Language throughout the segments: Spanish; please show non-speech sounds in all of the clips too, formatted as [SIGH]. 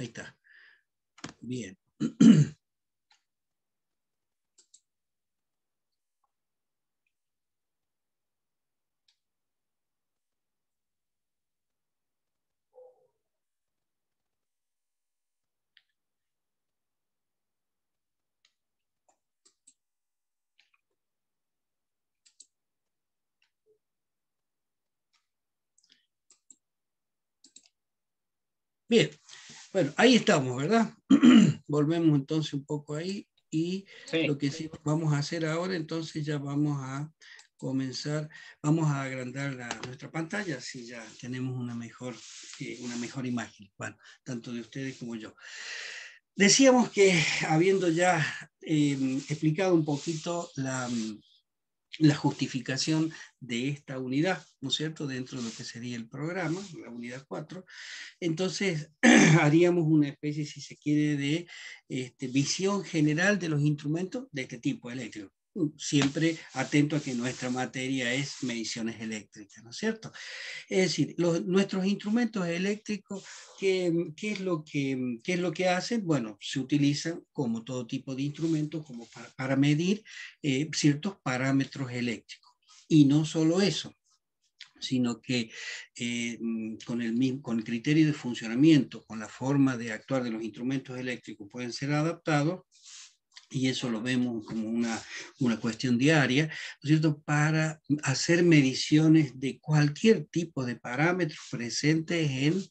Ahí está. Bien. Bien, bueno, ahí estamos, ¿verdad? [CLEARS THROAT] Volvemos entonces un poco ahí y lo que sí vamos a hacer ahora, entonces ya vamos a comenzar, vamos a agrandar nuestra pantalla, así ya tenemos una mejor, eh, una mejor imagen, bueno, tanto de ustedes como yo. Decíamos que habiendo ya em, explicado un poquito la, la justificación de esta unidad, ¿no es cierto?, dentro de lo que sería el programa, la unidad 4. Entonces, [CLEARS THROAT] haríamos una especie, si se quiere, de este, visión general de los instrumentos de este tipo eléctrico. Uh, siempre atento a que nuestra materia es mediciones eléctricas, ¿no es cierto? Es decir, los, nuestros instrumentos eléctricos, ¿qué, ¿qué, es lo que, qué es lo que hacen? Bueno, se utilizan como todo tipo de instrumentos como para, medir eh, ciertos parámetros eléctricos. Y no solo eso, sino que eh, con, el, con el criterio de funcionamiento, con la forma de actuar de los instrumentos eléctricos, pueden ser adaptados y eso lo vemos como una, cuestión diaria, ¿no es cierto?, para hacer mediciones de cualquier tipo de parámetros presentes en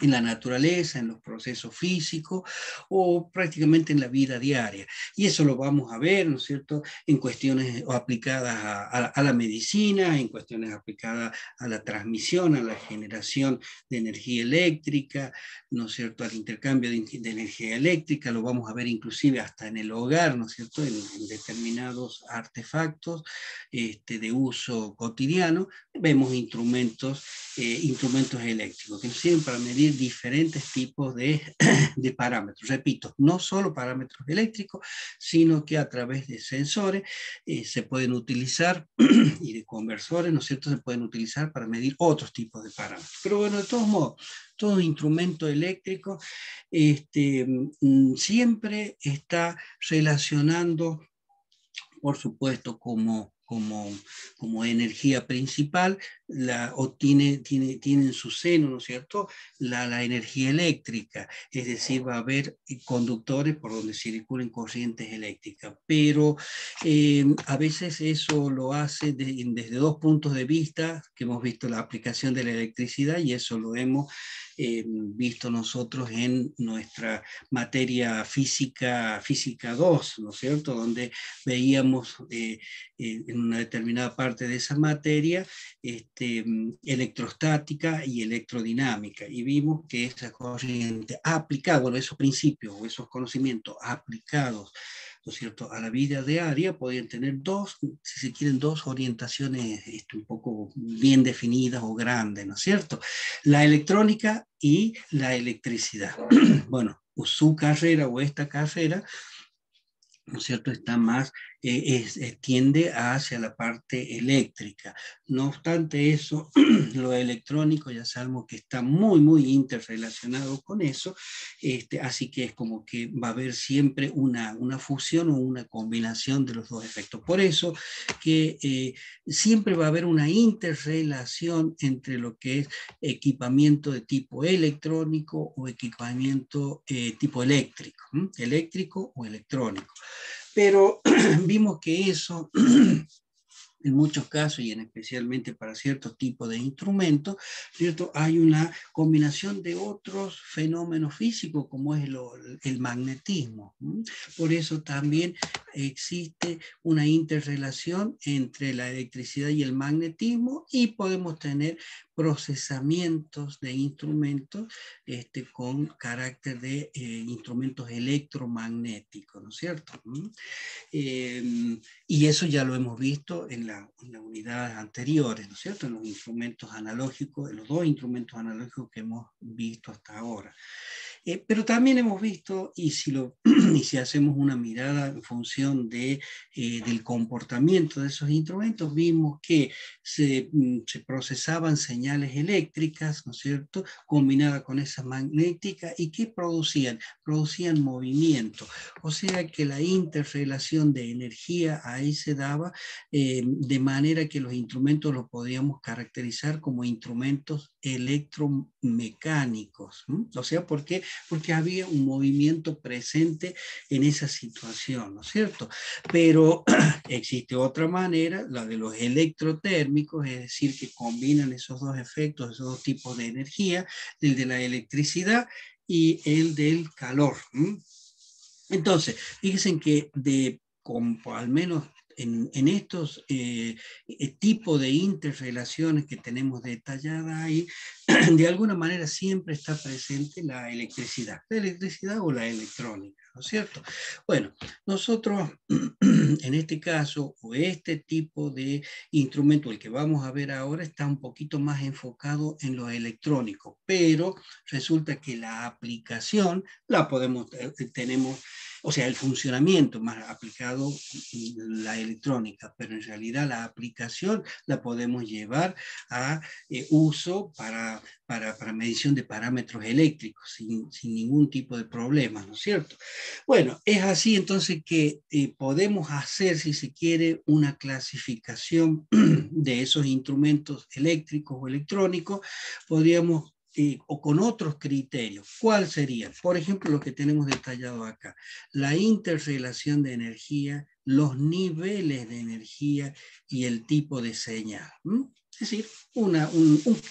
en la naturaleza, en los procesos físicos o prácticamente en la vida diaria. Y eso lo vamos a ver, ¿no es cierto?, en cuestiones aplicadas a, la medicina, en cuestiones aplicadas a la transmisión, a la generación de energía eléctrica, ¿no es cierto?, al intercambio de, energía eléctrica, lo vamos a ver inclusive hasta en el hogar, ¿no es cierto?, en, determinados artefactos este, de uso cotidiano, vemos instrumentos, eh, instrumentos eléctricos, que siempre a medida diferentes tipos [CLEARS THROAT] de, parámetros. Repito, no solo parámetros eléctricos, sino que a través de sensores eh, se pueden utilizar [CLEARS THROAT] y de conversores, ¿no es cierto?, se pueden utilizar para medir otros tipos de parámetros. Pero bueno, de todos modos, todo instrumento eléctrico este, mm, siempre está relacionando por supuesto, como como, como energía principal, la, obtiene, tiene, tiene en su seno, ¿no es cierto?, la, la energía eléctrica, es decir, va a haber conductores por donde circulen corrientes eléctricas, pero eh, a veces eso lo hace desde dos puntos de vista, que hemos visto la aplicación de la electricidad y eso lo hemos Em, visto nosotros en nuestra materia física, física 2, ¿no es cierto? Donde veíamos eh, eh, en una determinada parte de esa materia este, mm, electrostática y electrodinámica, y vimos que esa corriente aplicada, bueno, esos principios o esos conocimientos aplicados ¿no es cierto?, a la vida diaria, pueden tener dos, si se quieren, dos orientaciones este, un poco bien definidas o grandes, ¿no es cierto? La electrónica y la electricidad. [CLEARS THROAT] bueno, su carrera o esta carrera, ¿no es cierto?, está más eh, eh, tiende hacia la parte eléctrica. No obstante eso, [CLEARS THROAT] lo electrónico ya sabemos que está muy, muy interrelacionado con eso, este, así que es como que va a haber siempre una, fusión o una combinación de los dos efectos. Por eso que eh, siempre va a haber una interrelación entre lo que es equipamiento de tipo electrónico o equipamiento tipo eléctrico, eléctrico o electrónico. Pero [CLEARS THROAT] vimos que eso, [CLEARS THROAT] en muchos casos y en especialmente para ciertos tipos de instrumentos, ¿cierto? hay una combinación de otros fenómenos físicos como es el magnetismo. Por eso también existe una interrelación entre la electricidad y el magnetismo y podemos tener procesamientos de instrumentos este, con carácter de eh, instrumentos electromagnéticos, ¿no es cierto? ¿Mm? Em, y eso ya lo hemos visto en las unidades anteriores, ¿no es cierto? En los instrumentos analógicos, en los dos instrumentos analógicos que hemos visto hasta ahora. Eh, pero también hemos visto, y si, lo, [CLEARS THROAT] hacemos una mirada en función de, eh, del comportamiento de esos instrumentos, vimos que se, mm, procesaban señales eléctricas, ¿no es cierto?, combinadas con esas magnéticas, y que producían? Producían movimiento. O sea que la interrelación de energía ahí se daba eh, de manera que los instrumentos los podíamos caracterizar como instrumentos electromecánicos. O sea, ¿por qué? Porque había un movimiento presente en esa situación, ¿no es cierto? Pero [CLEARS THROAT] existe otra manera, la de los electrotérmicos, es decir, que combinan esos dos efectos, esos dos tipos de energía, el de la electricidad y el del calor. Entonces, fíjense que de al menos en, estos eh, eh, tipos de interrelaciones que tenemos detalladas ahí, [CLEARS THROAT] de alguna manera siempre está presente la electricidad, la electricidad o la electrónica, ¿no es cierto? Bueno, nosotros [CLEARS THROAT] en este caso, o este tipo de instrumento, el que vamos a ver ahora, está un poquito más enfocado en lo electrónico, pero resulta que la aplicación la podemos, eh, tenemos o sea, el funcionamiento más aplicado mm, la electrónica, pero en realidad la aplicación la podemos llevar a eh, uso para, para, medición de parámetros eléctricos sin, ningún tipo de problema, ¿no es cierto? Bueno, es así entonces que eh, podemos hacer, si se quiere, una clasificación [CLEARS THROAT] de esos instrumentos eléctricos o electrónicos, podríamos eh, o con otros criterios. ¿Cuál sería? Por ejemplo, lo que tenemos detallado acá, la interrelación de energía, los niveles de energía y el tipo de señal. Es decir, una,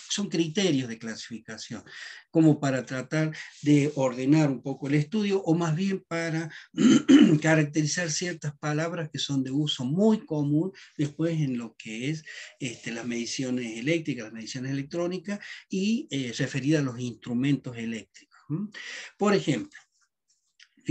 son criterios de clasificación, como para tratar de ordenar un poco el estudio o más bien para [CLEARS THROAT] caracterizar ciertas palabras que son de uso muy común después en lo que es este, las mediciones eléctricas, las mediciones electrónicas y eh, referida a los instrumentos eléctricos. Por ejemplo,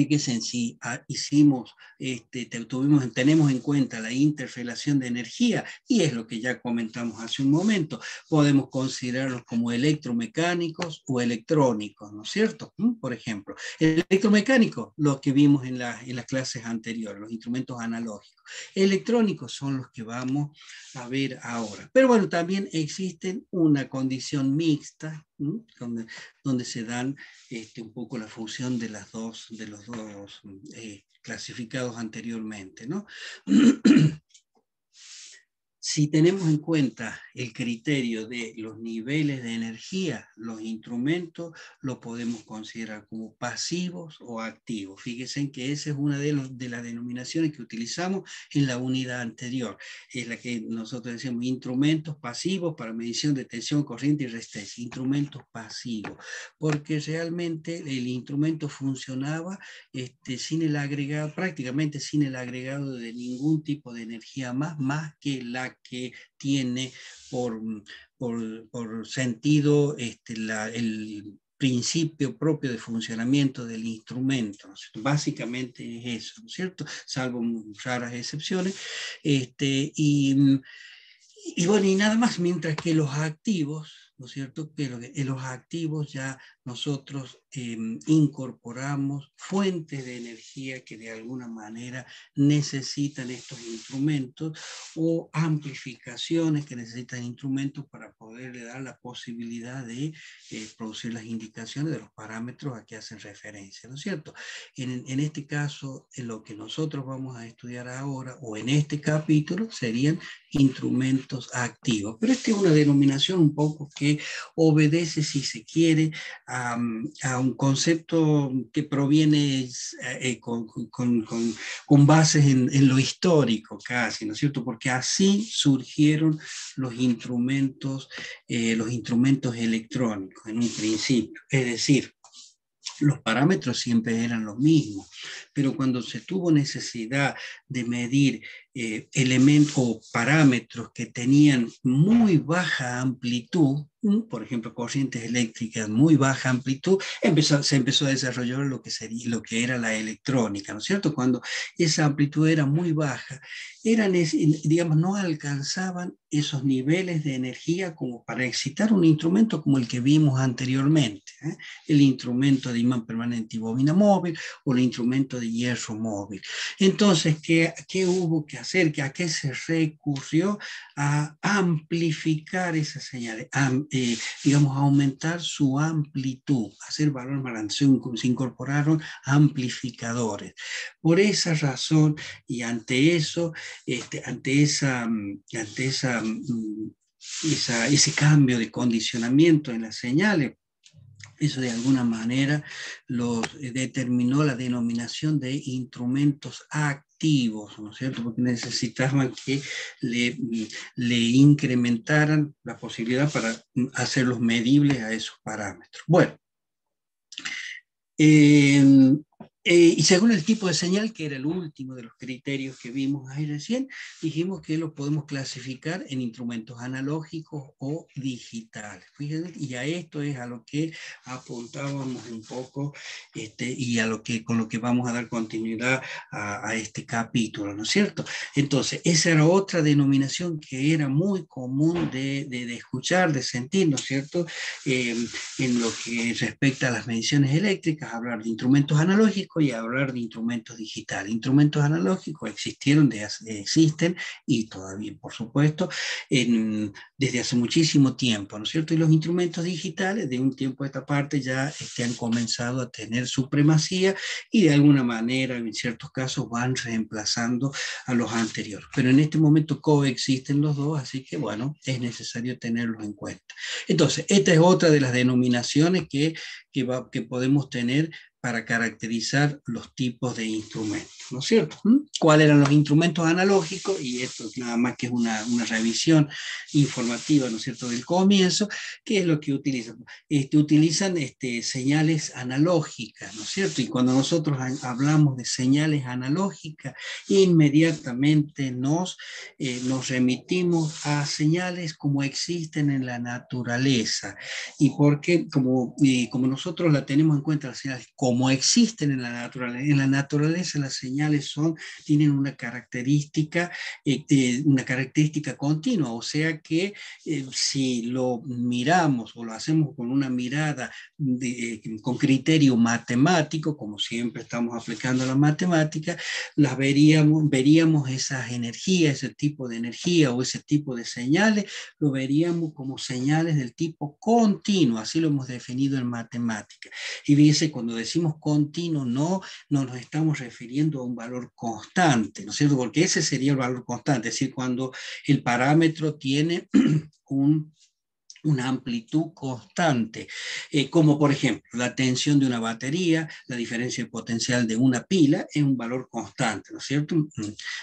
fíjense en si ah, hicimos, este, tuvimos, tenemos en cuenta la interrelación de energía, y es lo que ya comentamos hace un momento, podemos considerarlos como electromecánicos o electrónicos, ¿no es cierto? ¿Mm? Por ejemplo, electromecánicos, los que vimos en, en las clases anteriores, los instrumentos analógicos. Electrónicos son los que vamos a ver ahora. Pero bueno, también existen una condición mixta donde, donde, se dan este, un poco la función de, las dos, de los dos mm, eh, clasificados anteriormente. ¿no? [CLEARS THROAT] Si tenemos en cuenta el criterio de los niveles de energía, los instrumentos lo podemos considerar como pasivos o activos. Fíjense que esa es una de, las denominaciones que utilizamos en la unidad anterior. Es la que nosotros decimos instrumentos pasivos para medición de tensión, corriente y resistencia. Instrumentos pasivos. Porque realmente el instrumento funcionaba este, sin el agregado, prácticamente sin el agregado de ningún tipo de energía más, más que la que tiene por, sentido este, el principio propio de funcionamiento del instrumento. Básicamente es eso, ¿no es cierto? Salvo raras excepciones. Este, y, y bueno, y nada más, mientras que los activos ¿no es cierto? Pero en los activos ya nosotros em, incorporamos fuentes de energía que de alguna manera necesitan estos instrumentos o amplificaciones que necesitan instrumentos para poderle dar la posibilidad de eh, producir las indicaciones de los parámetros a que hacen referencia, ¿no es cierto? En, en este caso, en lo que nosotros vamos a estudiar ahora o en este capítulo serían instrumentos activos, pero esta es una denominación un poco que obedece, si se quiere, a, mm, un concepto que proviene eh, eh, con, bases en, lo histórico casi, ¿no es cierto? Porque así surgieron los instrumentos, eh, los instrumentos electrónicos en un principio. Es decir, los parámetros siempre eran los mismos, pero cuando se tuvo necesidad de medir eh, elementos o parámetros que tenían muy baja amplitud, mm, por ejemplo, corrientes eléctricas muy baja amplitud, empezó, se empezó a desarrollar lo que, sería, lo que era la electrónica, ¿no es cierto? Cuando esa amplitud era muy baja, eran, digamos, no alcanzaban esos niveles de energía como para excitar un instrumento como el que vimos anteriormente, ¿eh? el instrumento de imán permanente y bobina móvil o el instrumento de hierro móvil. Entonces, ¿qué, qué hubo que hacer? que a qué se recurrió a amplificar esas señales, eh, digamos, aumentar su amplitud, hacer valor balanceo, se incorporaron amplificadores. Por esa razón y ante eso, este, ante esa, ante mm, esa, ese cambio de condicionamiento en las señales, eso de alguna manera los eh, determinó la denominación de instrumentos a ¿no es cierto? Porque necesitaban que le, le incrementaran la posibilidad para hacerlos medibles a esos parámetros. Bueno, eh, y según el tipo de señal, que era el último de los criterios que vimos ahí recién, dijimos que lo podemos clasificar en instrumentos analógicos o digitales. y a esto es a lo que apuntábamos un poco este, y a lo que, con lo que vamos a dar continuidad a, este capítulo, ¿no es cierto? Entonces, esa era otra denominación que era muy común de, escuchar, de sentir, ¿no es cierto? Eh, en lo que respecta a las mediciones eléctricas, hablar de instrumentos analógicos y hablar de instrumentos digitales. Instrumentos analógicos existieron, existen y todavía, por supuesto, desde hace muchísimo tiempo, ¿no es cierto? Y los instrumentos digitales de un tiempo a esta parte ya este, han comenzado a tener supremacía y de alguna manera, en ciertos casos, van reemplazando a los anteriores. Pero en este momento coexisten los dos, así que bueno, es necesario tenerlo en cuenta. Entonces, esta es otra de las denominaciones que, que podemos tener para caracterizar los tipos de instrumentos. ¿no es cierto? ¿Cuáles eran los instrumentos analógicos? Y esto es nada más que una, revisión informativa, ¿no es cierto?, del comienzo, ¿qué es lo que utilizan? Este, utilizan este, señales analógicas, ¿no es cierto? Y cuando nosotros hablamos de señales analógicas, inmediatamente nos, eh, nos remitimos a señales como existen en la naturaleza. Y porque, como, como nosotros la tenemos en cuenta, las señales como existen en la naturaleza, en la naturaleza las señales son, tienen una característica, eh, eh, una característica continua, o sea que eh, si lo miramos o lo hacemos con una mirada con criterio matemático, como siempre estamos aplicando la matemática, las veríamos, veríamos esas energías, ese tipo de energía o ese tipo de señales, lo veríamos como señales del tipo continuo, así lo hemos definido en matemática. Y dice, cuando decimos continuo, no, no nos estamos refiriendo un valor constante, ¿no es cierto? Porque ese sería el valor constante, es decir, cuando el parámetro tiene [CLEARS THROAT] una amplitud constante, eh, como por ejemplo la tensión de una batería, la diferencia de potencial de una pila, es un valor constante, ¿no es cierto? Mm.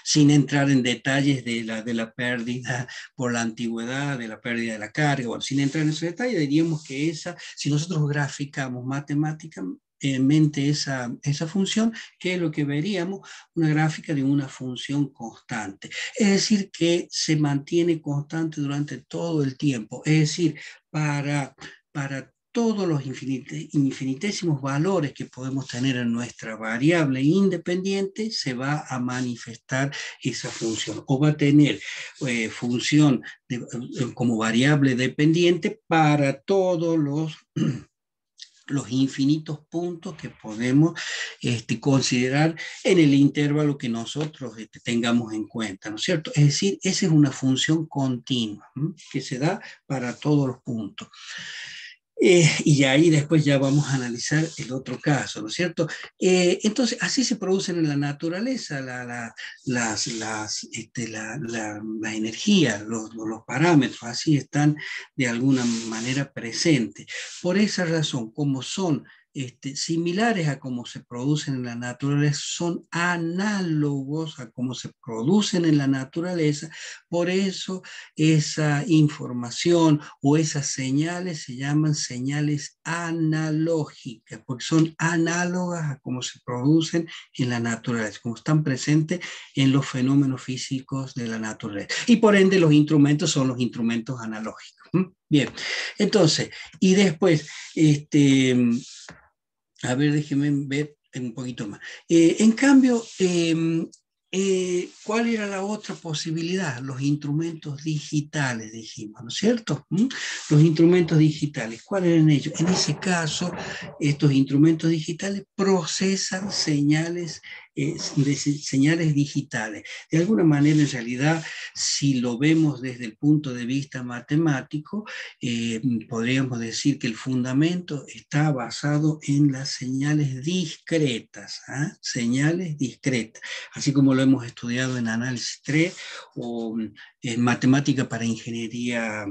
Sin entrar en detalles de la, de la pérdida [LAUGHS] por la antigüedad, de la pérdida de la carga, bueno, sin entrar en esos detalles, diríamos que esa, si nosotros graficamos matemáticamente, en mente esa, esa función, que es lo que veríamos, una gráfica de una función constante. Es decir, que se mantiene constante durante todo el tiempo. Es decir, para, para todos los infinitésimos valores que podemos tener en nuestra variable independiente, se va a manifestar esa función o va a tener eh, función eh, como variable dependiente para todos los [CLEARS THROAT] los infinitos puntos que podemos este, considerar en el intervalo que nosotros este, tengamos en cuenta, ¿no es cierto? Es decir, esa es una función continua que se da para todos los puntos. Eh, y ahí después ya vamos a analizar el otro caso, ¿no es cierto? Eh, entonces, así se producen en la naturaleza la, las, las, este, la, la energía, los, los, parámetros, así están de alguna manera presentes. Por esa razón, como son este, similares a cómo se producen en la naturaleza, son análogos a cómo se producen en la naturaleza, por eso esa información o esas señales se llaman señales analógicas, porque son análogas a cómo se producen en la naturaleza, como están presentes en los fenómenos físicos de la naturaleza. Y por ende los instrumentos son los instrumentos analógicos. ¿Mm? Bien, entonces, y después, este... A ver, déjenme ver un poquito más. Eh, en cambio, em, eh, ¿cuál era la otra posibilidad? Los instrumentos digitales, dijimos, ¿no es cierto? ¿Mm? Los instrumentos digitales, ¿cuáles eran ellos? En ese caso, estos instrumentos digitales procesan señales de señales digitales. De alguna manera, en realidad, si lo vemos desde el punto de vista matemático, eh, podríamos decir que el fundamento está basado en las señales discretas, ¿ah? señales discretas, así como lo hemos estudiado en análisis 3 o en matemática para ingeniería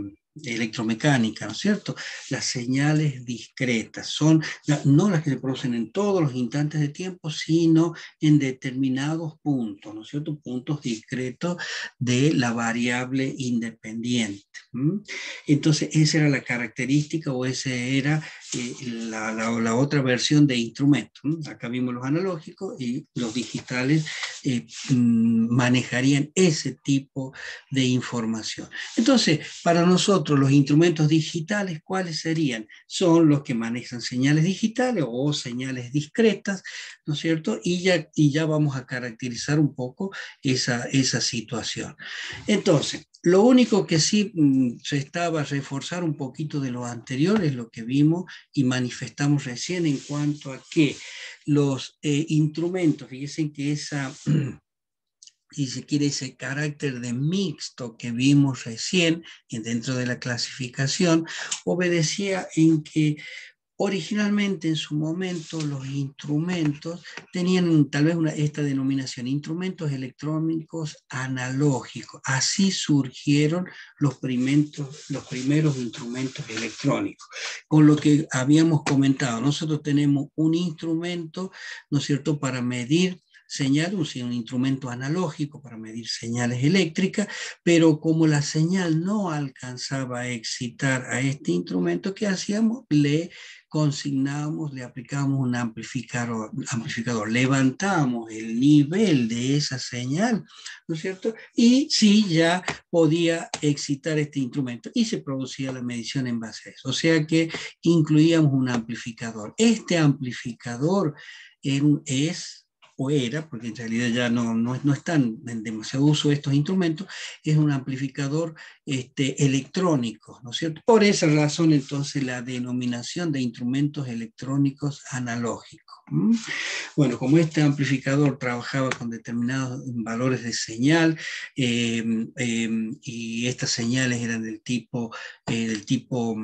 electromecánica, ¿no es cierto? Las señales discretas son no las que se producen en todos los instantes de tiempo, sino en determinados puntos, ¿no es cierto? Puntos discretos de la variable independiente. Entonces, esa era la característica o esa era eh, la, otra versión de instrumento. Acá vimos los analógicos y los digitales eh, mm, manejarían ese tipo de información. Entonces, para nosotros, los instrumentos digitales, ¿cuáles serían? Son los que manejan señales digitales o señales discretas, ¿no es cierto? Y ya, y ya vamos a caracterizar un poco esa, esa situación. Entonces, lo único que sí mm, se estaba reforzar un poquito de lo anterior es lo que vimos y manifestamos recién en cuanto a que los eh, instrumentos, fíjense que esa... [CLEARS THROAT] y si quiere ese carácter de mixto que vimos recién dentro de la clasificación, obedecía en que originalmente en su momento los instrumentos tenían tal vez una, esta denominación, instrumentos electrónicos analógicos. Así surgieron los primeros, los primeros instrumentos electrónicos. Con lo que habíamos comentado, nosotros tenemos un instrumento, ¿no es cierto?, para medir señal, un, instrumento analógico para medir señales eléctricas, pero como la señal no alcanzaba a excitar a este instrumento, que hacíamos? Le consignamos, le aplicamos un amplificador, amplificador, levantamos el nivel de esa señal, ¿no es cierto? Y sí, ya podía excitar este instrumento y se producía la medición en base a eso. O sea que incluíamos un amplificador. Este amplificador en, es o era, porque en realidad ya no, no, están en demasiado uso estos instrumentos, es un amplificador este, electrónico, ¿no es cierto? Por esa razón, entonces, la denominación de instrumentos electrónicos analógicos. Bueno, como este amplificador trabajaba con determinados valores de señal em, em, y estas señales eran del tipo, eh, del tipo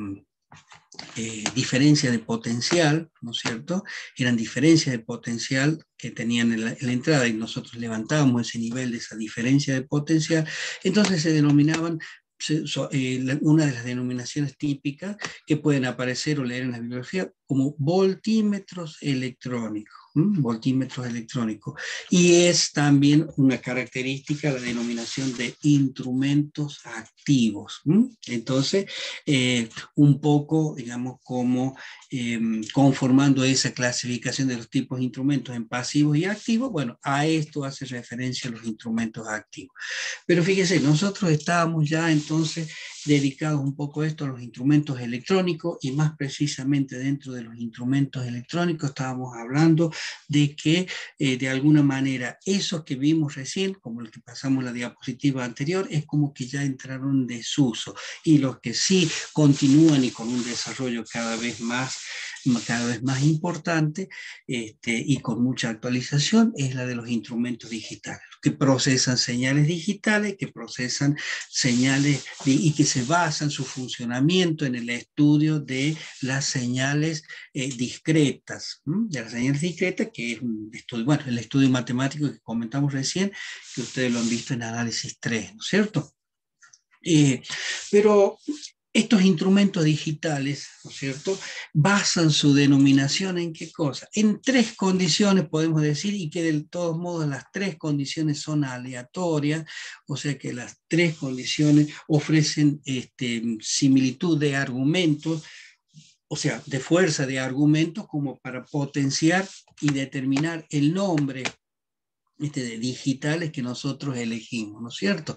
eh, diferencia de potencial, ¿no es cierto? Eran diferencias de potencial que tenían en la, entrada y nosotros levantábamos ese nivel de esa diferencia de potencial, entonces se denominaban eh, una de las denominaciones típicas que pueden aparecer o leer en la bibliografía como voltímetros electrónicos voltímetros electrónicos. Y es también una característica la denominación de instrumentos activos. Entonces, eh, un poco, digamos, como em, conformando esa clasificación de los tipos de instrumentos en pasivos y activos, bueno, a esto hace referencia los instrumentos activos. Pero fíjese, nosotros estábamos ya entonces dedicados un poco a esto, a los instrumentos electrónicos y más precisamente dentro de los instrumentos electrónicos estábamos hablando de que eh, de alguna manera esos que vimos recién, como el que pasamos la diapositiva anterior, es como que ya entraron en desuso y los que sí continúan y con un desarrollo cada vez más cada vez más importante este, y con mucha actualización es la de los instrumentos digitales, que procesan señales digitales, que procesan señales y que se basan su funcionamiento en el estudio de las señales eh, discretas, de las señales discretas, que es un estudio, bueno, el estudio matemático que comentamos recién, que ustedes lo han visto en análisis 3, ¿no es cierto? Eh, pero estos instrumentos digitales, ¿no es cierto?, basan su denominación en qué cosa? En tres condiciones podemos decir y que de todos modos las tres condiciones son aleatorias, o sea que las tres condiciones ofrecen este, similitud de argumentos, o sea, de fuerza de argumentos como para potenciar y determinar el nombre este, de digitales que nosotros elegimos, ¿no es cierto?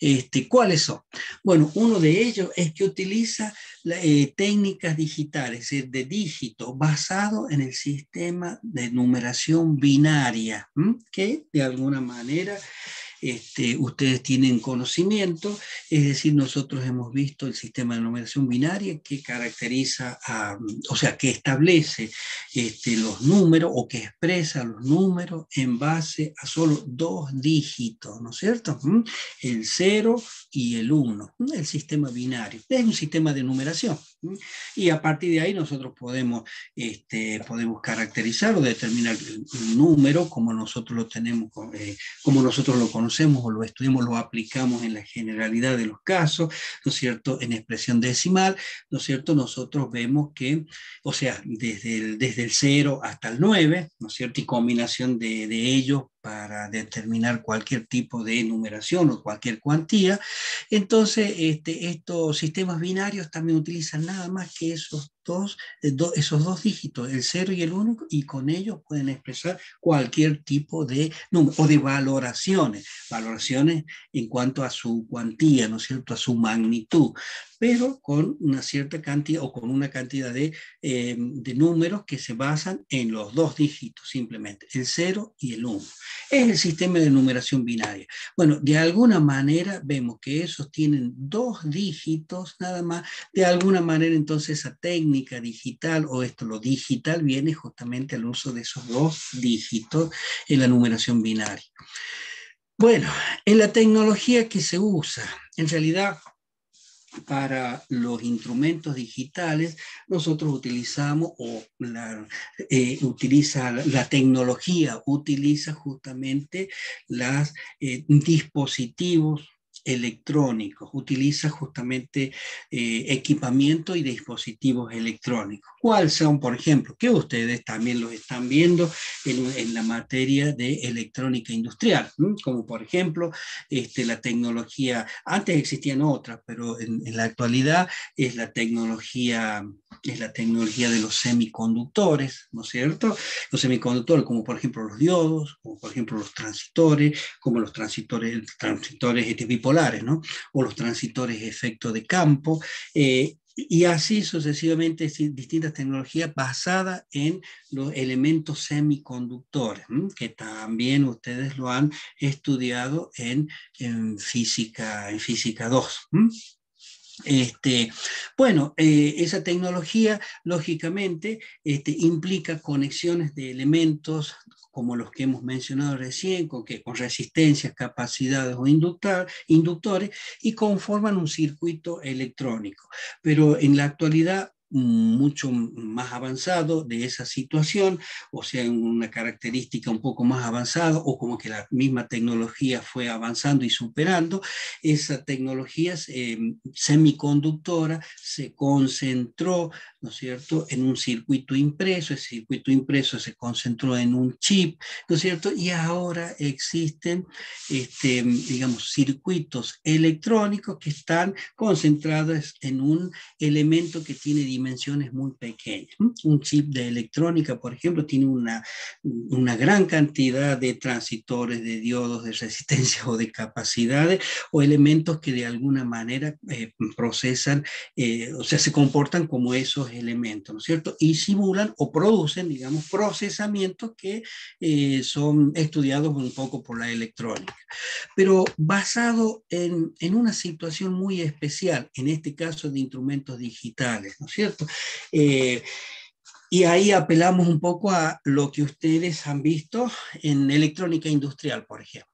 Este, ¿Cuáles son? Bueno, uno de ellos es que utiliza eh, técnicas digitales, es decir, de dígito, basado en el sistema de numeración binaria, que de alguna manera este, ustedes tienen conocimiento, es decir, nosotros hemos visto el sistema de numeración binaria que caracteriza, o sea, que establece este, los números o que expresa los números en base a solo dos dígitos, ¿no es cierto? ¿Mm? El 0 y el 1, ¿Mm? el sistema binario. Es un sistema de numeración. ¿Mm? Y a partir de ahí nosotros podemos, este, podemos caracterizar o determinar el número como nosotros lo tenemos, eh, como nosotros lo conocemos o lo estudiamos, lo aplicamos en la generalidad de los casos, ¿no es cierto? En expresión decimal, ¿no es cierto? Nosotros vemos que, o sea, desde el, desde el 0 hasta el 9, ¿no es cierto? Y combinación de, de ellos para determinar cualquier tipo de enumeración o cualquier cuantía. Entonces, este, estos sistemas binarios también utilizan nada más que esos dos, eh, esos dos dígitos, el 0 y el 1, y con ellos pueden expresar cualquier tipo de o de valoraciones, valoraciones en cuanto a su cuantía, ¿no es cierto?, a su magnitud pero con una cierta cantidad o con una cantidad eh, de, números que se basan en los dos dígitos simplemente, el 0 y el 1. Es el sistema de numeración binaria. Bueno, de alguna manera vemos que esos tienen dos dígitos nada más. De alguna manera entonces esa técnica digital o esto, lo digital, viene justamente al uso de esos dos dígitos en la numeración binaria. Bueno, en la tecnología que se usa, en realidad para los instrumentos digitales, nosotros utilizamos o la, eh, utiliza la tecnología, utiliza justamente los eh, dispositivos electrónicos, utiliza justamente eh, equipamiento y dispositivos electrónicos. ¿Cuáles son, por ejemplo, que ustedes también los están viendo en, la materia de electrónica industrial? Como por ejemplo, este, la tecnología, antes existían otras, pero en, la actualidad es la tecnología es la tecnología de los semiconductores, ¿no es cierto? Los semiconductores, como por ejemplo los diodos, como por ejemplo los transistores, como los transistores, transistores este tipo o los transitores efecto de campo, eh, y así sucesivamente distintas tecnologías basadas en los elementos semiconductores, que también ustedes lo han estudiado en, física, en física 2. Este, bueno, eh, esa tecnología lógicamente este, implica conexiones de elementos como los que hemos mencionado recién, con, que, con resistencias, capacidades o inductores, y conforman un circuito electrónico. Pero en la actualidad mucho más avanzado de esa situación, o sea, una característica un poco más avanzada, o como que la misma tecnología fue avanzando y superando, esa tecnología eh, semiconductora se concentró, ¿no es cierto?, en un circuito impreso, ese circuito impreso se concentró en un chip, ¿no es cierto?, y ahora existen, este, digamos, circuitos electrónicos que están concentrados en un elemento que tiene dimensiones muy pequeñas. Un chip de electrónica, por ejemplo, tiene una, gran cantidad de transitores, de diodos, de resistencias o de capacidades o elementos que de alguna manera eh, procesan, eh, o sea, se comportan como esos elementos, ¿no es cierto? Y simulan o producen, digamos, procesamientos que eh, son estudiados un poco por la electrónica. Pero basado en una situación muy especial, en este caso de instrumentos digitales, ¿no es cierto? Eh, y ahí apelamos un poco a lo que ustedes han visto en electrónica industrial, por ejemplo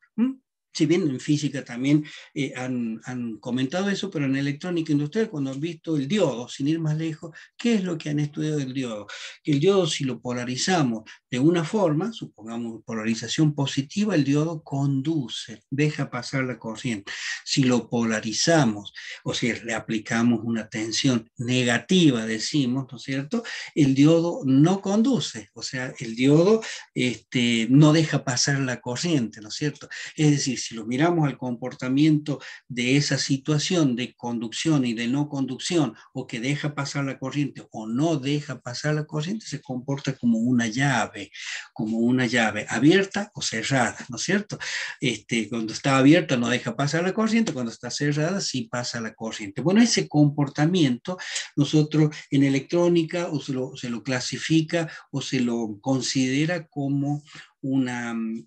si bien en física también eh, han, comentado eso, pero en electrónica industrial, cuando han visto el diodo, sin ir más lejos, ¿qué es lo que han estudiado del diodo? el diodo, si lo polarizamos de una forma, supongamos polarización positiva, el diodo conduce, deja pasar la corriente. Si lo polarizamos, o si le aplicamos una tensión negativa, decimos, ¿no es cierto? El diodo no conduce, o sea, el diodo este, no deja pasar la corriente, ¿no es cierto? Es decir, si lo miramos al comportamiento de esa situación de conducción y de no conducción, o que deja pasar la corriente o no deja pasar la corriente, se comporta como una llave, como una llave abierta o cerrada, ¿no es cierto? Este, cuando está abierta no deja pasar la corriente, cuando está cerrada sí pasa la corriente. Bueno, ese comportamiento nosotros en electrónica se lo, se lo clasifica o se lo considera como una mm,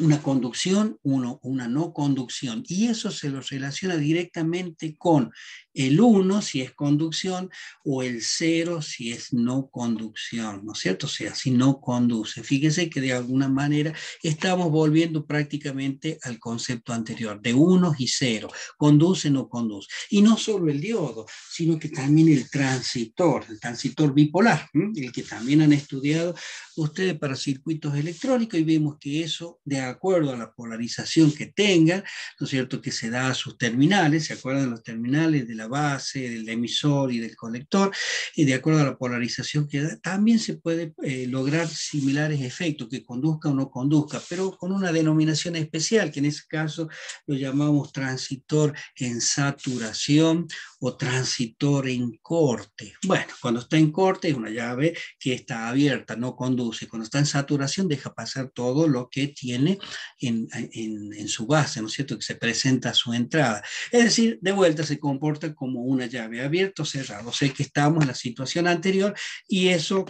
una conducción, uno, una no conducción. Y eso se lo relaciona directamente con el uno, si es conducción o el cero, si es no conducción, ¿no es cierto? O sea, si no conduce. fíjense que de alguna manera estamos volviendo prácticamente al concepto anterior, de unos y cero, conduce, no conduce. Y no solo el diodo, sino que también el transitor, el transitor bipolar, el que también han estudiado ustedes para circuitos electrónicos y vemos que eso de acuerdo a la polarización que tenga, ¿no es cierto?, que se da a sus terminales, ¿se acuerdan los terminales de la base, del emisor y del colector? Y de acuerdo a la polarización que da, también se puede eh, lograr similares efectos, que conduzca o no conduzca, pero con una denominación especial, que en ese caso lo llamamos transitor en saturación o transitor en corte. Bueno, cuando está en corte es una llave que está abierta, no conduce. Cuando está en saturación deja pasar todo lo que tiene en, su base, ¿no es cierto?, que se presenta a su entrada. Es decir, de vuelta se comporta como una llave abierta o cerrada. O sea que estamos en la situación anterior y eso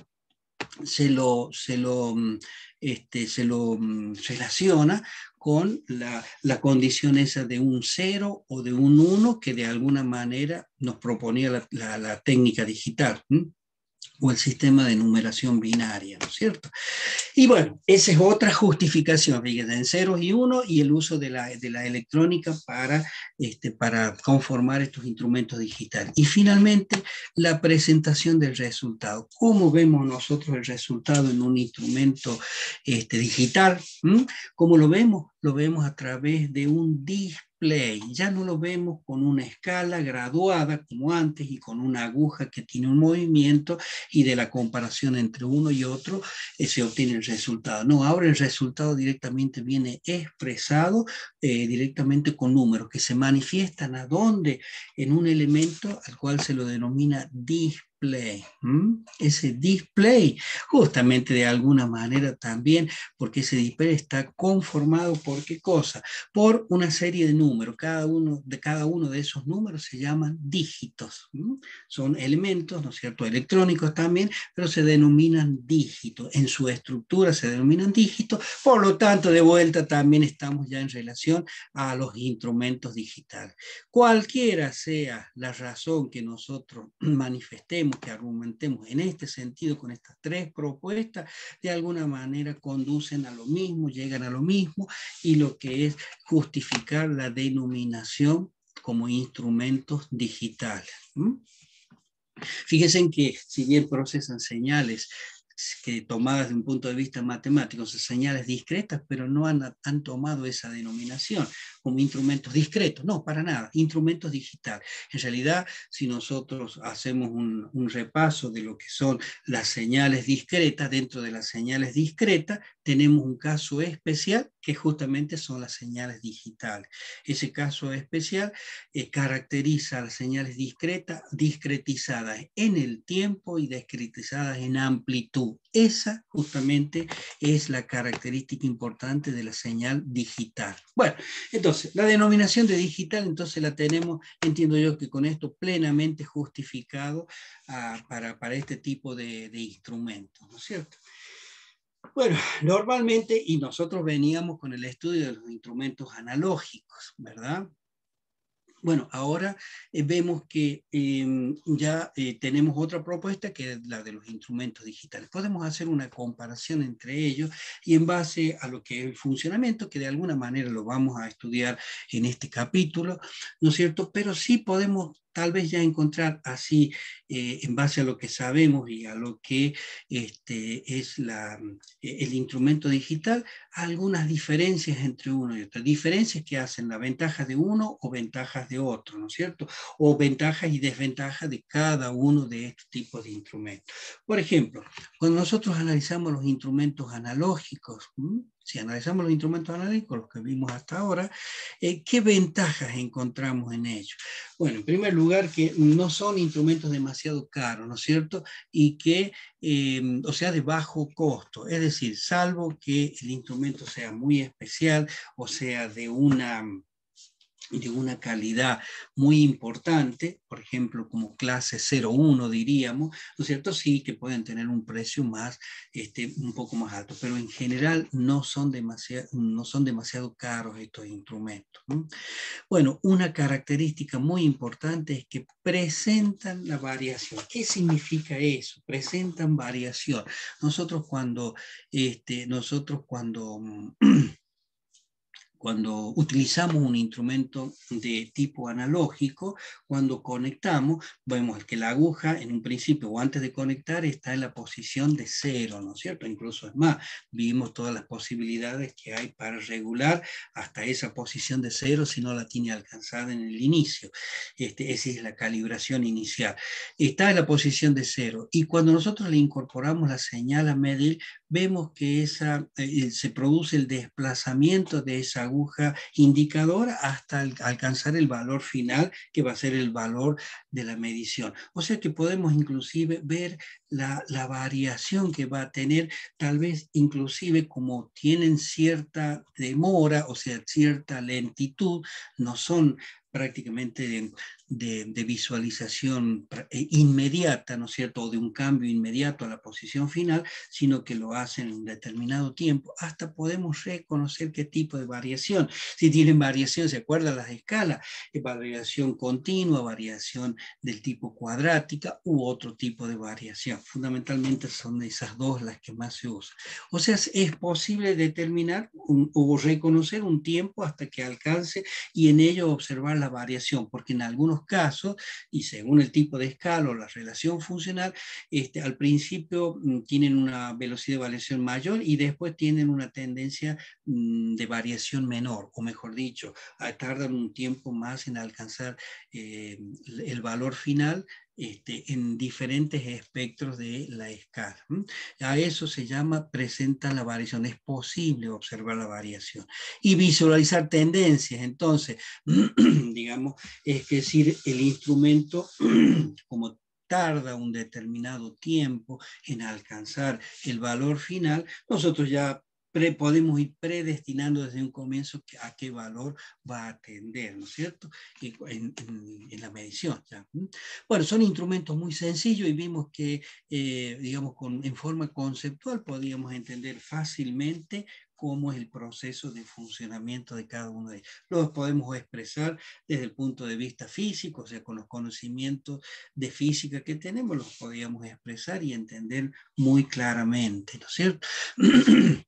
se lo, se lo, mm, este, se lo mm, relaciona con la, condición esa de un cero o de un uno que de alguna manera nos proponía la, técnica digital o el sistema de numeración binaria, ¿no es cierto? Y bueno, esa es otra justificación, fíjense, en ceros y uno y el uso de la, electrónica para, este, para conformar estos instrumentos digitales. Y finalmente, la presentación del resultado. ¿Cómo vemos nosotros el resultado en un instrumento este, digital? ¿Mm? ¿Cómo lo vemos? lo vemos a través de un display. Ya no lo vemos con una escala graduada como antes y con una aguja que tiene un movimiento y de la comparación entre uno y otro eh, se obtiene el resultado. No, ahora el resultado directamente viene expresado eh, directamente con números que se manifiestan a dónde en un elemento al cual se lo denomina display display. Ese display, justamente de alguna manera también, porque ese display está conformado por qué cosa? Por una serie de números. Cada uno de, cada uno de esos números se llaman dígitos. Son elementos, ¿no es cierto?, electrónicos también, pero se denominan dígitos. En su estructura se denominan dígitos. Por lo tanto, de vuelta también estamos ya en relación a los instrumentos digitales. Cualquiera sea la razón que nosotros [CLEARS THROAT] manifestemos, que argumentemos en este sentido con estas tres propuestas, de alguna manera conducen a lo mismo, llegan a lo mismo y lo que es justificar la denominación como instrumentos digitales. Fíjense que si bien procesan señales que tomadas de un punto de vista matemático son señales discretas, pero no han, han tomado esa denominación como instrumentos discretos, no, para nada, instrumentos digitales. En realidad, si nosotros hacemos un, repaso de lo que son las señales discretas, dentro de las señales discretas tenemos un caso especial que justamente son las señales digitales. Ese caso especial eh, caracteriza las señales discretas, discretizadas en el tiempo y discretizadas en amplitud. Esa justamente es la característica importante de la señal digital. Bueno, entonces, la denominación de digital, entonces la tenemos, entiendo yo que con esto plenamente justificado ah, para, este tipo de, de instrumentos, ¿no es cierto? Bueno, normalmente, y nosotros veníamos con el estudio de los instrumentos analógicos, ¿verdad? Bueno, ahora eh, vemos que em, ya eh, tenemos otra propuesta que es la de los instrumentos digitales. Podemos hacer una comparación entre ellos y en base a lo que es el funcionamiento, que de alguna manera lo vamos a estudiar en este capítulo, ¿no es cierto? Pero sí podemos tal vez ya encontrar así, eh, en base a lo que sabemos y a lo que este, es mm, e-, el instrumento digital, algunas diferencias entre uno y otro, diferencias que hacen la ventaja de uno o ventajas de otro, ¿no es cierto? O ventajas y desventajas de cada uno de estos tipos de instrumentos. Por ejemplo, cuando nosotros analizamos los instrumentos analógicos, ¿no? si analizamos los instrumentos analíticos, los que vimos hasta ahora, eh, ¿qué ventajas encontramos en ellos? Bueno, en primer lugar, que no son instrumentos demasiado caros, ¿no es cierto? Y que, em, o sea, de bajo costo, es decir, salvo que el instrumento sea muy especial o sea de una de una calidad muy importante, por ejemplo, como clase 01 diríamos, ¿no es cierto? Sí, que pueden tener un precio más, este, un poco más alto, pero en general no son, demasiado, no son demasiado caros estos instrumentos. Bueno, una característica muy importante es que presentan la variación. ¿Qué significa eso? Presentan variación. Nosotros cuando, este, nosotros cuando... Mm, cuando utilizamos un instrumento de tipo analógico, cuando conectamos, vemos que la aguja en un principio o antes de conectar está en la posición de cero, ¿no es cierto? Incluso es más, vimos todas las posibilidades que hay para regular hasta esa posición de cero si no la tiene alcanzada en el inicio. Este, esa es la calibración inicial. Está en la posición de cero y cuando nosotros le incorporamos la señal a medir, vemos que esa, eh, se produce el desplazamiento de esa aguja indicadora hasta alcanzar el valor final, que va a ser el valor de la medición. O sea que podemos inclusive ver la, variación que va a tener, tal vez inclusive como tienen cierta demora, o sea, cierta lentitud, no son prácticamente de, visualización eh, inmediata, ¿no es cierto?, o de un cambio inmediato a la posición final, sino que lo hacen en un determinado tiempo. Hasta podemos reconocer qué tipo de variación. Si tienen variación, ¿se acuerdan las escalas? Eh, variación continua, variación del tipo cuadrática u otro tipo de variación. Fundamentalmente son esas dos las que más se usan. O sea, es posible determinar o reconocer un tiempo hasta que alcance y en ello observar la variación, porque en algunos casos, y según el tipo de escala o la relación funcional, este, al principio mm, tienen una velocidad de variación mayor y después tienen una tendencia mm, de variación menor, o mejor dicho, tardan un tiempo más en alcanzar eh, el valor final este, en diferentes espectros de la escala. A eso se llama presenta la variación. Es posible observar la variación y visualizar tendencias. Entonces, [CLEARS THROAT] digamos, es decir, el instrumento [CLEARS THROAT] como tarda un determinado tiempo en alcanzar el valor final, nosotros ya podemos ir predestinando desde un comienzo a qué valor va a atender, ¿no es cierto? En, en, la medición. ¿Mm? Bueno, son instrumentos muy sencillos y vimos que, eh, digamos, en forma conceptual podíamos entender fácilmente cómo es el proceso de funcionamiento de cada uno de ellos. Los podemos expresar desde el punto de vista físico, o sea, con los conocimientos de física que tenemos, los podíamos expresar y entender muy claramente, ¿no es cierto? [CLEARS THROAT]